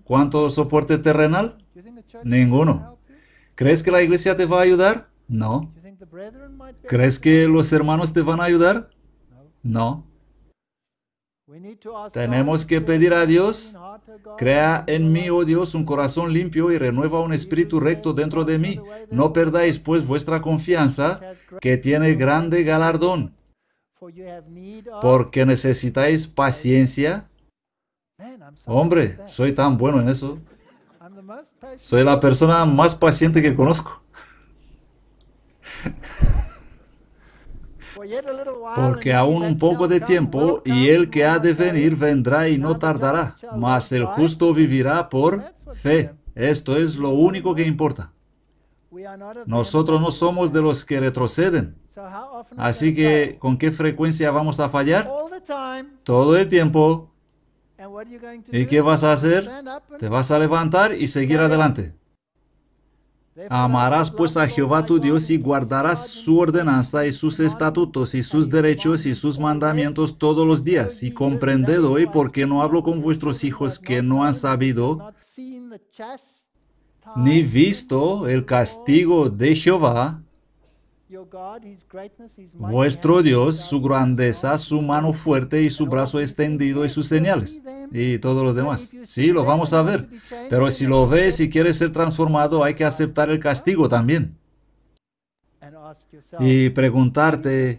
cuánto soporte terrenal? Ninguno. ¿Crees que la iglesia te va a ayudar? No. ¿Crees que los hermanos te van a ayudar? No. Tenemos que pedir a Dios, crea en mí, oh Dios, un corazón limpio y renueva un espíritu recto dentro de mí. No perdáis pues vuestra confianza, que tiene grande galardón, porque necesitáis paciencia. Hombre, soy tan bueno en eso. Soy la persona más paciente que conozco. porque aún un poco de tiempo y el que ha de venir vendrá y no tardará, mas el justo vivirá por fe. Esto es lo único que importa. Nosotros no somos de los que retroceden. Así que, ¿con qué frecuencia vamos a fallar? Todo el tiempo. ¿Y qué vas a hacer? Te vas a levantar y seguir adelante. Amarás pues a Jehová tu Dios y guardarás su ordenanza y sus estatutos y sus derechos y sus mandamientos todos los días. Y comprended hoy por qué no hablo con vuestros hijos que no han sabido ni visto el castigo de Jehová Vuestro Dios, su grandeza, su mano fuerte y su brazo extendido y sus señales y todos los demás. Sí, lo vamos a ver. Pero si lo ves y quieres ser transformado, hay que aceptar el castigo también. Y preguntarte,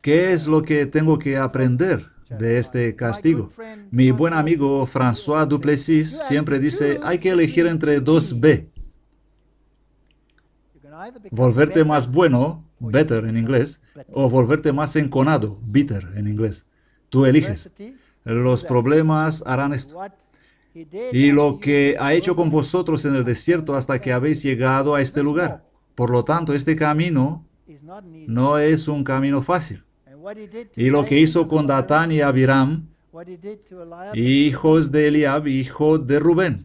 ¿qué es lo que tengo que aprender de este castigo? Mi buen amigo François Duplessis siempre dice, hay que elegir entre dos B. Volverte más bueno better en inglés, o volverte más enconado, bitter en inglés. Tú eliges. Los problemas harán esto. Y lo que ha hecho con vosotros en el desierto hasta que habéis llegado a este lugar. Por lo tanto, este camino no es un camino fácil. Y lo que hizo con Datán y Abiram, hijos de Eliab, hijo de Rubén.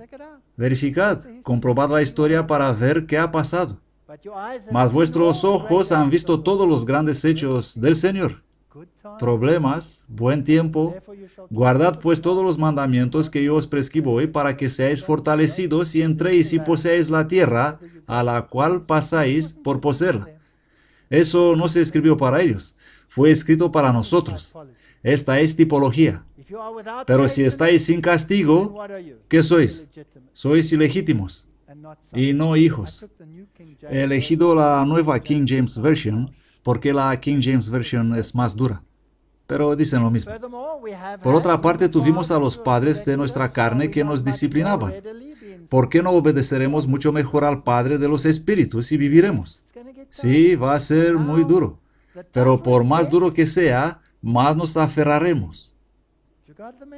Verificad, comprobad la historia para ver qué ha pasado. Mas vuestros ojos han visto todos los grandes hechos del Señor. Problemas, buen tiempo. Guardad pues todos los mandamientos que yo os prescribo hoy para que seáis fortalecidos y entréis y poseáis la tierra a la cual pasáis por poseerla. Eso no se escribió para ellos, fue escrito para nosotros. Esta es tipología. Pero si estáis sin castigo, ¿qué sois? Sois ilegítimos y no hijos. He elegido la nueva King James Version porque la King James Version es más dura. Pero dicen lo mismo. Por otra parte, tuvimos a los padres de nuestra carne que nos disciplinaban. ¿Por qué no obedeceremos mucho mejor al Padre de los Espíritus y viviremos? Sí, va a ser muy duro. Pero por más duro que sea, más nos aferraremos.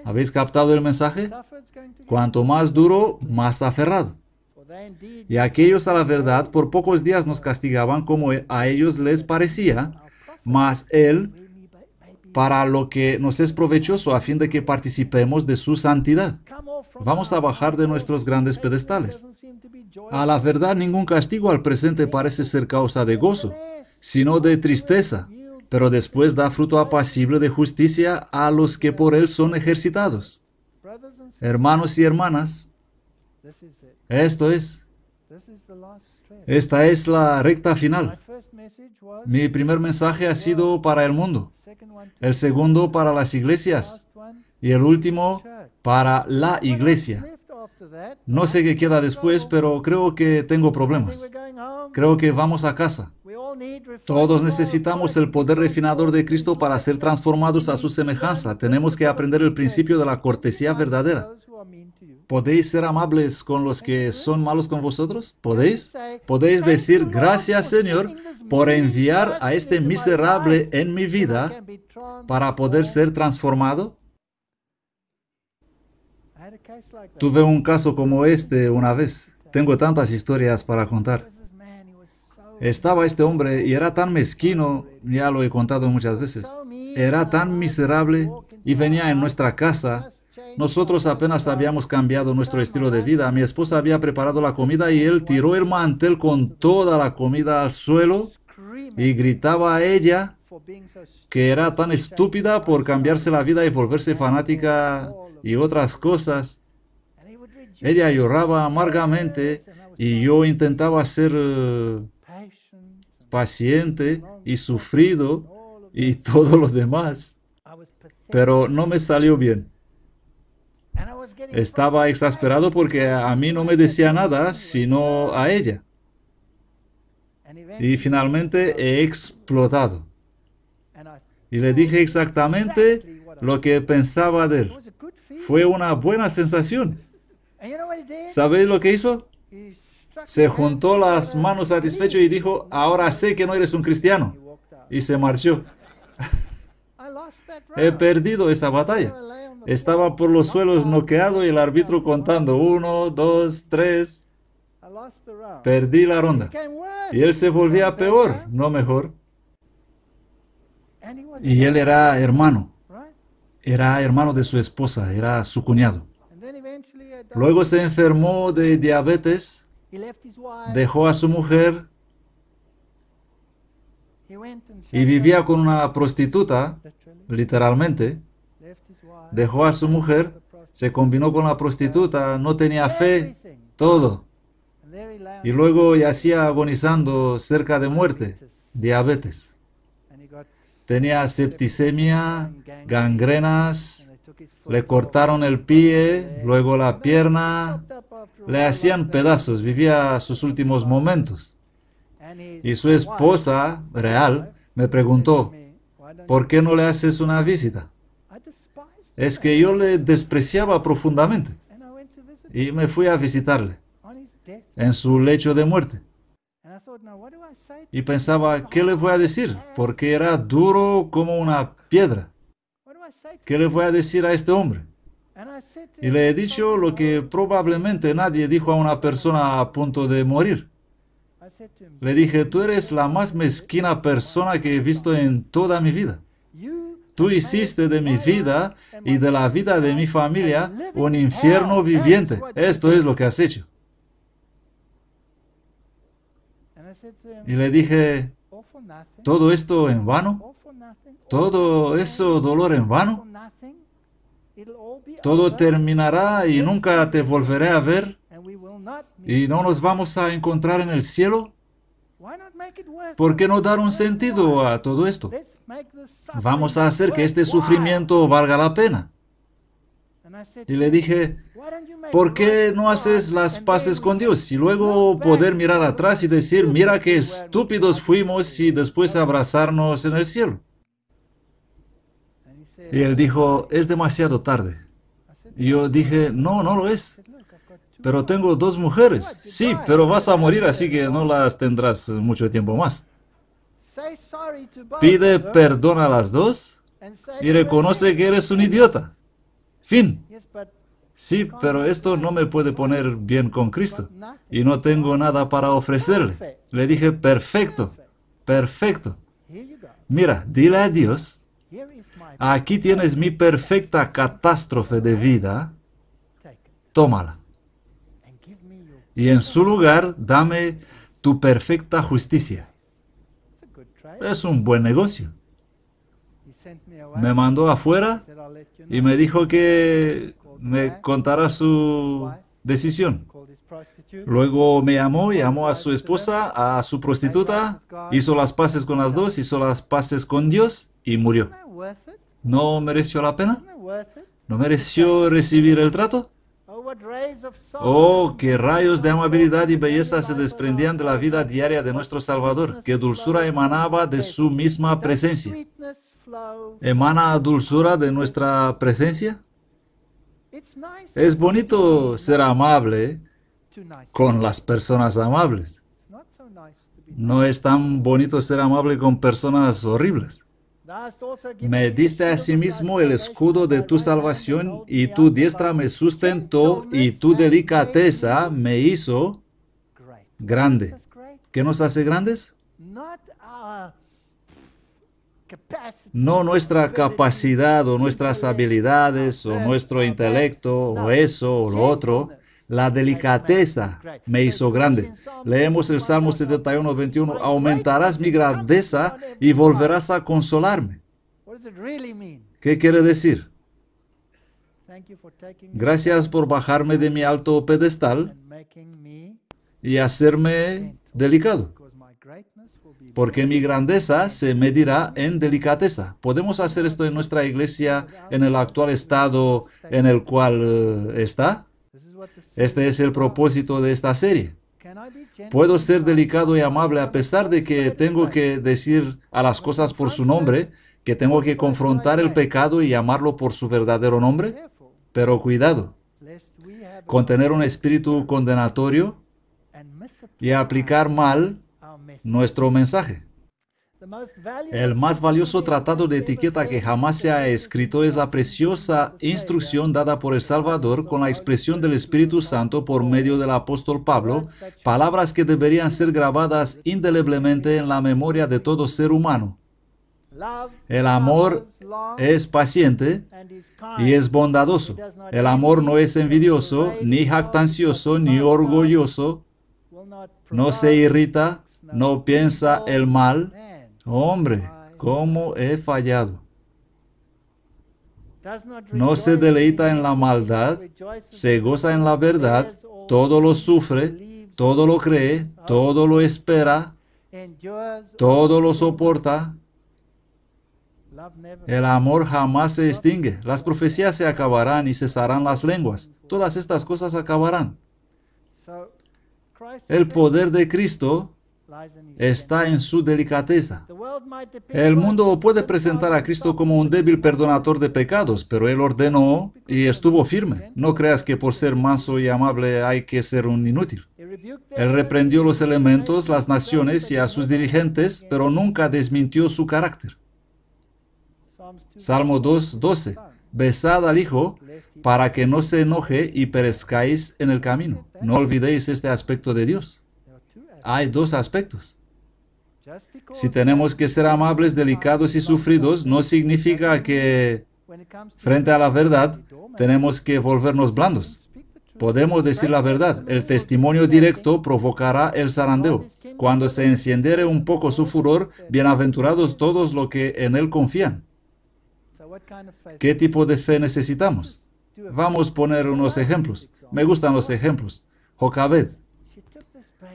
¿Habéis captado el mensaje? Cuanto más duro, más aferrado. Y aquellos a la verdad por pocos días nos castigaban como a ellos les parecía, mas Él para lo que nos es provechoso a fin de que participemos de su santidad. Vamos a bajar de nuestros grandes pedestales. A la verdad, ningún castigo al presente parece ser causa de gozo, sino de tristeza, pero después da fruto apacible de justicia a los que por él son ejercitados. Hermanos y hermanas, esto es. Esta es la recta final. Mi primer mensaje ha sido para el mundo, el segundo para las iglesias y el último para la iglesia. No sé qué queda después, pero creo que tengo problemas. Creo que vamos a casa. Todos necesitamos el poder refinador de Cristo para ser transformados a su semejanza. Tenemos que aprender el principio de la cortesía verdadera. ¿Podéis ser amables con los que son malos con vosotros? ¿Podéis? ¿Podéis decir gracias Señor por enviar a este miserable en mi vida para poder ser transformado? Tuve un caso como este una vez. Tengo tantas historias para contar. Estaba este hombre y era tan mezquino, ya lo he contado muchas veces. Era tan miserable y venía en nuestra casa nosotros apenas habíamos cambiado nuestro estilo de vida. Mi esposa había preparado la comida y él tiró el mantel con toda la comida al suelo y gritaba a ella que era tan estúpida por cambiarse la vida y volverse fanática y otras cosas. Ella lloraba amargamente y yo intentaba ser eh, paciente y sufrido y todos los demás, pero no me salió bien. Estaba exasperado porque a mí no me decía nada, sino a ella. Y finalmente he explotado. Y le dije exactamente lo que pensaba de él. Fue una buena sensación. ¿Sabéis lo que hizo? Se juntó las manos satisfecho y dijo, ahora sé que no eres un cristiano. Y se marchó. He perdido esa batalla. Estaba por los suelos noqueado y el árbitro contando uno, dos, tres. Perdí la ronda. Y él se volvía peor, no mejor. Y él era hermano. Era hermano de su esposa, era su cuñado. Luego se enfermó de diabetes, dejó a su mujer y vivía con una prostituta, literalmente dejó a su mujer, se combinó con la prostituta, no tenía fe, todo. Y luego yacía agonizando cerca de muerte, diabetes. Tenía septicemia, gangrenas, le cortaron el pie, luego la pierna, le hacían pedazos, vivía sus últimos momentos. Y su esposa real me preguntó, ¿por qué no le haces una visita? es que yo le despreciaba profundamente y me fui a visitarle en su lecho de muerte. Y pensaba, ¿qué le voy a decir? Porque era duro como una piedra. ¿Qué le voy a decir a este hombre? Y le he dicho lo que probablemente nadie dijo a una persona a punto de morir. Le dije, tú eres la más mezquina persona que he visto en toda mi vida. Tú hiciste de mi vida y de la vida de mi familia un infierno viviente. Esto es lo que has hecho. Y le dije, ¿todo esto en vano? ¿Todo eso dolor en vano? Todo terminará y nunca te volveré a ver. Y no nos vamos a encontrar en el cielo. ¿Por qué no dar un sentido a todo esto? Vamos a hacer que este sufrimiento valga la pena. Y le dije, ¿por qué no haces las paces con Dios? Y luego poder mirar atrás y decir, mira qué estúpidos fuimos y después abrazarnos en el cielo. Y él dijo, es demasiado tarde. Y yo dije, no, no lo es. Pero tengo dos mujeres. Sí, pero vas a morir, así que no las tendrás mucho tiempo más. Pide perdón a las dos y reconoce que eres un idiota. Fin. Sí, pero esto no me puede poner bien con Cristo. Y no tengo nada para ofrecerle. Le dije, perfecto, perfecto. Mira, dile a Dios, aquí tienes mi perfecta catástrofe de vida. Tómala y en su lugar dame tu perfecta justicia. Es un buen negocio. Me mandó afuera y me dijo que me contara su decisión. Luego me llamó, llamó a su esposa, a su prostituta, hizo las paces con las dos, hizo las paces con Dios y murió. ¿No mereció la pena? ¿No mereció recibir el trato? Oh, qué rayos de amabilidad y belleza se desprendían de la vida diaria de nuestro Salvador, que dulzura emanaba de su misma presencia. ¿Emana dulzura de nuestra presencia? Es bonito ser amable con las personas amables. No es tan bonito ser amable con personas horribles. Me diste a sí mismo el escudo de tu salvación y tu diestra me sustentó y tu delicadeza me hizo grande. ¿Qué nos hace grandes? No nuestra capacidad o nuestras habilidades o nuestro intelecto o eso o lo otro la delicadeza me hizo grande. Leemos el Salmo 71, 21. Aumentarás mi grandeza y volverás a consolarme. ¿Qué quiere decir? Gracias por bajarme de mi alto pedestal y hacerme delicado, porque mi grandeza se medirá en delicadeza. Podemos hacer esto en nuestra iglesia en el actual estado en el cual eh, está. Este es el propósito de esta serie. Puedo ser delicado y amable a pesar de que tengo que decir a las cosas por su nombre, que tengo que confrontar el pecado y llamarlo por su verdadero nombre. Pero cuidado, con tener un espíritu condenatorio y aplicar mal nuestro mensaje. El más valioso tratado de etiqueta que jamás se ha escrito es la preciosa instrucción dada por el Salvador con la expresión del Espíritu Santo por medio del apóstol Pablo, palabras que deberían ser grabadas indeleblemente en la memoria de todo ser humano. El amor es paciente y es bondadoso. El amor no es envidioso, ni jactancioso, ni orgulloso. No se irrita, no piensa el mal, Hombre, cómo he fallado. No se deleita en la maldad, se goza en la verdad, todo lo sufre, todo lo cree, todo lo espera, todo lo soporta. El amor jamás se extingue, las profecías se acabarán y cesarán las lenguas, todas estas cosas acabarán. El poder de Cristo está en su delicadeza. El mundo puede presentar a Cristo como un débil perdonador de pecados, pero Él ordenó y estuvo firme. No creas que por ser manso y amable hay que ser un inútil. Él reprendió los elementos, las naciones y a sus dirigentes, pero nunca desmintió su carácter. Salmo 2.12. Besad al Hijo para que no se enoje y perezcáis en el camino. No olvidéis este aspecto de Dios. Hay dos aspectos. Si tenemos que ser amables, delicados y sufridos, no significa que frente a la verdad tenemos que volvernos blandos. Podemos decir la verdad. El testimonio directo provocará el zarandeo. Cuando se enciendere un poco su furor, bienaventurados todos los que en él confían. ¿Qué tipo de fe necesitamos? Vamos a poner unos ejemplos. Me gustan los ejemplos. Jocabed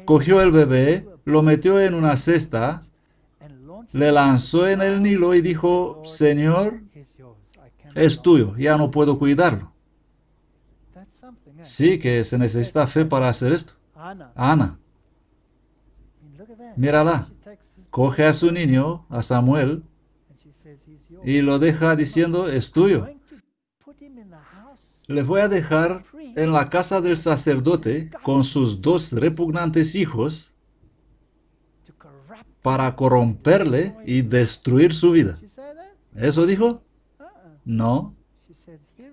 cogió el bebé, lo metió en una cesta le lanzó en el Nilo y dijo, Señor, es tuyo, ya no puedo cuidarlo. Sí que se necesita fe para hacer esto. Ana, mírala, coge a su niño, a Samuel, y lo deja diciendo, es tuyo. Le voy a dejar en la casa del sacerdote con sus dos repugnantes hijos para corromperle y destruir su vida. ¿Eso dijo? No.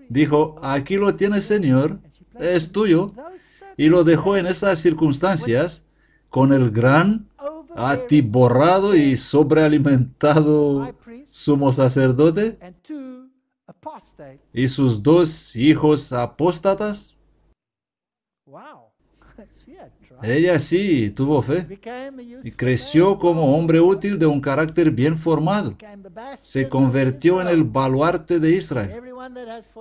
Dijo, aquí lo tienes, Señor, es tuyo. Y lo dejó en esas circunstancias con el gran, atiborrado y sobrealimentado sumo sacerdote y sus dos hijos apóstatas ella sí tuvo fe y creció como hombre útil de un carácter bien formado. Se convirtió en el baluarte de Israel.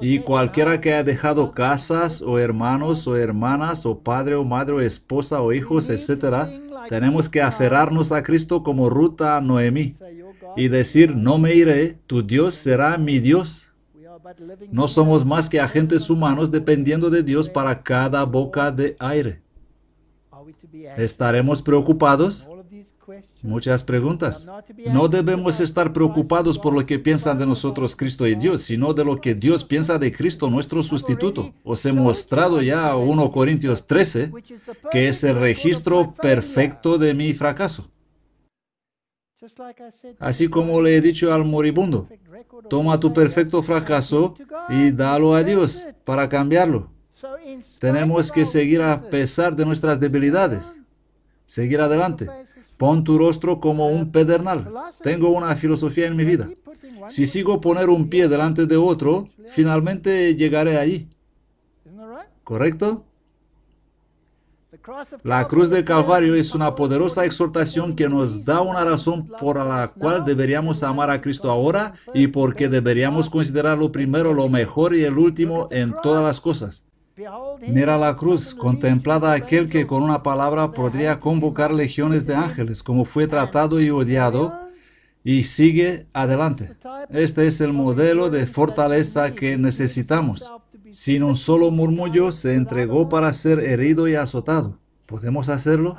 Y cualquiera que haya dejado casas o hermanos o hermanas o padre o madre o esposa o hijos, etc., tenemos que aferrarnos a Cristo como ruta a Noemí y decir, no me iré, tu Dios será mi Dios. No somos más que agentes humanos dependiendo de Dios para cada boca de aire. ¿Estaremos preocupados? Muchas preguntas. No debemos estar preocupados por lo que piensan de nosotros Cristo y Dios, sino de lo que Dios piensa de Cristo, nuestro sustituto. Os he mostrado ya 1 Corintios 13, que es el registro perfecto de mi fracaso. Así como le he dicho al moribundo, toma tu perfecto fracaso y dalo a Dios para cambiarlo. Tenemos que seguir a pesar de nuestras debilidades. Seguir adelante. Pon tu rostro como un pedernal. Tengo una filosofía en mi vida. Si sigo poner un pie delante de otro, finalmente llegaré allí. ¿Correcto? La cruz del Calvario es una poderosa exhortación que nos da una razón por la cual deberíamos amar a Cristo ahora y porque deberíamos considerarlo primero lo mejor y el último en todas las cosas. Mira la cruz, contemplada aquel que con una palabra podría convocar legiones de ángeles, como fue tratado y odiado, y sigue adelante. Este es el modelo de fortaleza que necesitamos. Sin un solo murmullo se entregó para ser herido y azotado. ¿Podemos hacerlo?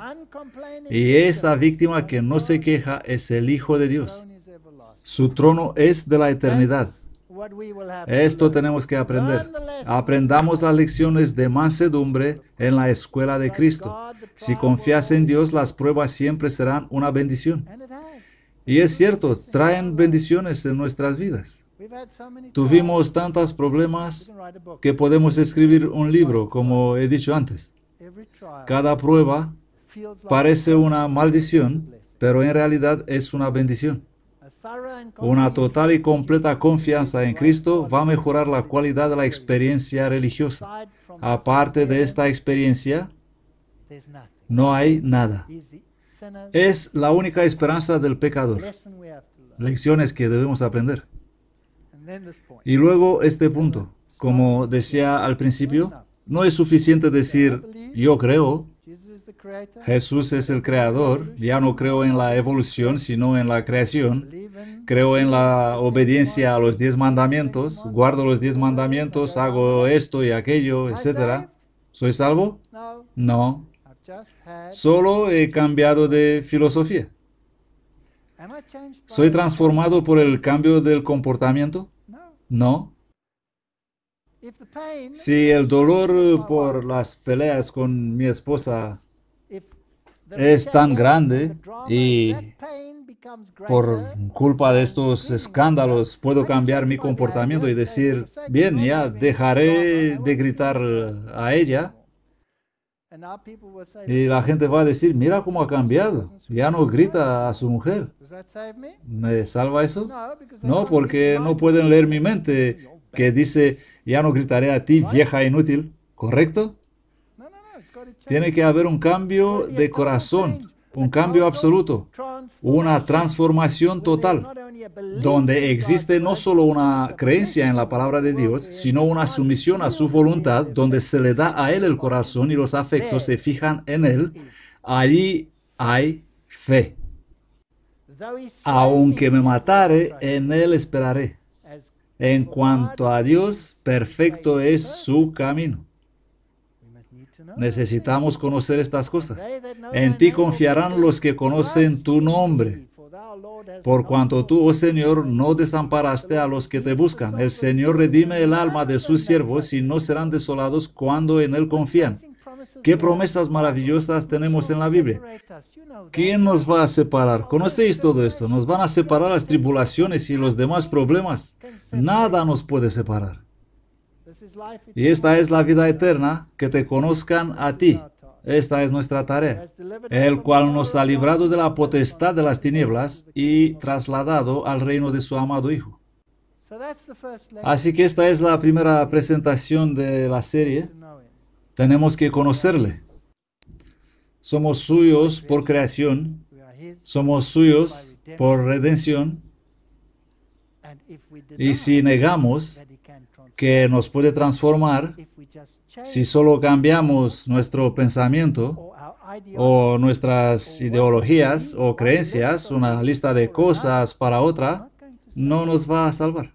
Y esa víctima que no se queja es el Hijo de Dios. Su trono es de la eternidad. Esto tenemos que aprender. Aprendamos las lecciones de mansedumbre en la escuela de Cristo. Si confías en Dios, las pruebas siempre serán una bendición. Y es cierto, traen uh, bendiciones en nuestras vidas. Tuvimos tantos problemas que podemos escribir un libro, como he dicho antes. Cada prueba parece una maldición, pero en realidad es una bendición. Una total y completa confianza en Cristo va a mejorar la cualidad de la experiencia religiosa. Aparte de esta experiencia, no hay nada. Es la única esperanza del pecador. Lecciones que debemos aprender. Y luego este punto, como decía al principio, no es suficiente decir yo creo Jesús es el creador. Ya no creo en la evolución, sino en la creación. Creo en la obediencia a los diez mandamientos. Guardo los diez mandamientos, hago esto y aquello, etc. ¿Soy salvo? No. Solo he cambiado de filosofía. ¿Soy transformado por el cambio del comportamiento? No. Si el dolor por las peleas con mi esposa es tan grande y por culpa de estos escándalos puedo cambiar mi comportamiento y decir, bien, ya dejaré de gritar eh, a ella. Y la gente va a decir, mira cómo ha cambiado, ya no grita a su mujer. ¿Me salva eso? No, porque no pueden leer mi mente que dice, ya no gritaré a ti, vieja inútil, ¿correcto? Tiene que haber un cambio de corazón, un cambio absoluto, una transformación total, donde existe no solo una creencia en la palabra de Dios, sino una sumisión a su voluntad, donde se le da a Él el corazón y los afectos se fijan en Él. Allí hay fe. Aunque me matare, en Él esperaré. En cuanto a Dios, perfecto es su camino. Necesitamos conocer estas cosas. En ti confiarán los que conocen tu nombre. Por cuanto tú, oh Señor, no desamparaste a los que te buscan. El Señor redime el alma de sus siervos y no serán desolados cuando en Él confían. ¿Qué promesas maravillosas tenemos en la Biblia? ¿Quién nos va a separar? ¿Conocéis todo esto? ¿Nos van a separar las tribulaciones y los demás problemas? Nada nos puede separar. Y esta es la vida eterna, que te conozcan a ti. Esta es nuestra tarea, el cual nos ha librado de la potestad de las tinieblas y trasladado al reino de su amado Hijo. Así que esta es la primera presentación de la serie. Tenemos que conocerle. Somos suyos por creación, somos suyos por redención. Y si negamos que nos puede transformar si solo cambiamos nuestro pensamiento o nuestras ideologías o creencias, una lista de cosas para otra, no nos va a salvar.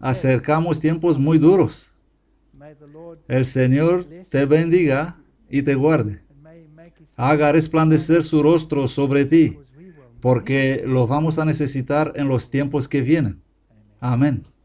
Acercamos tiempos muy duros. El Señor te bendiga y te guarde. Haga resplandecer su rostro sobre ti, porque lo vamos a necesitar en los tiempos que vienen. Amén.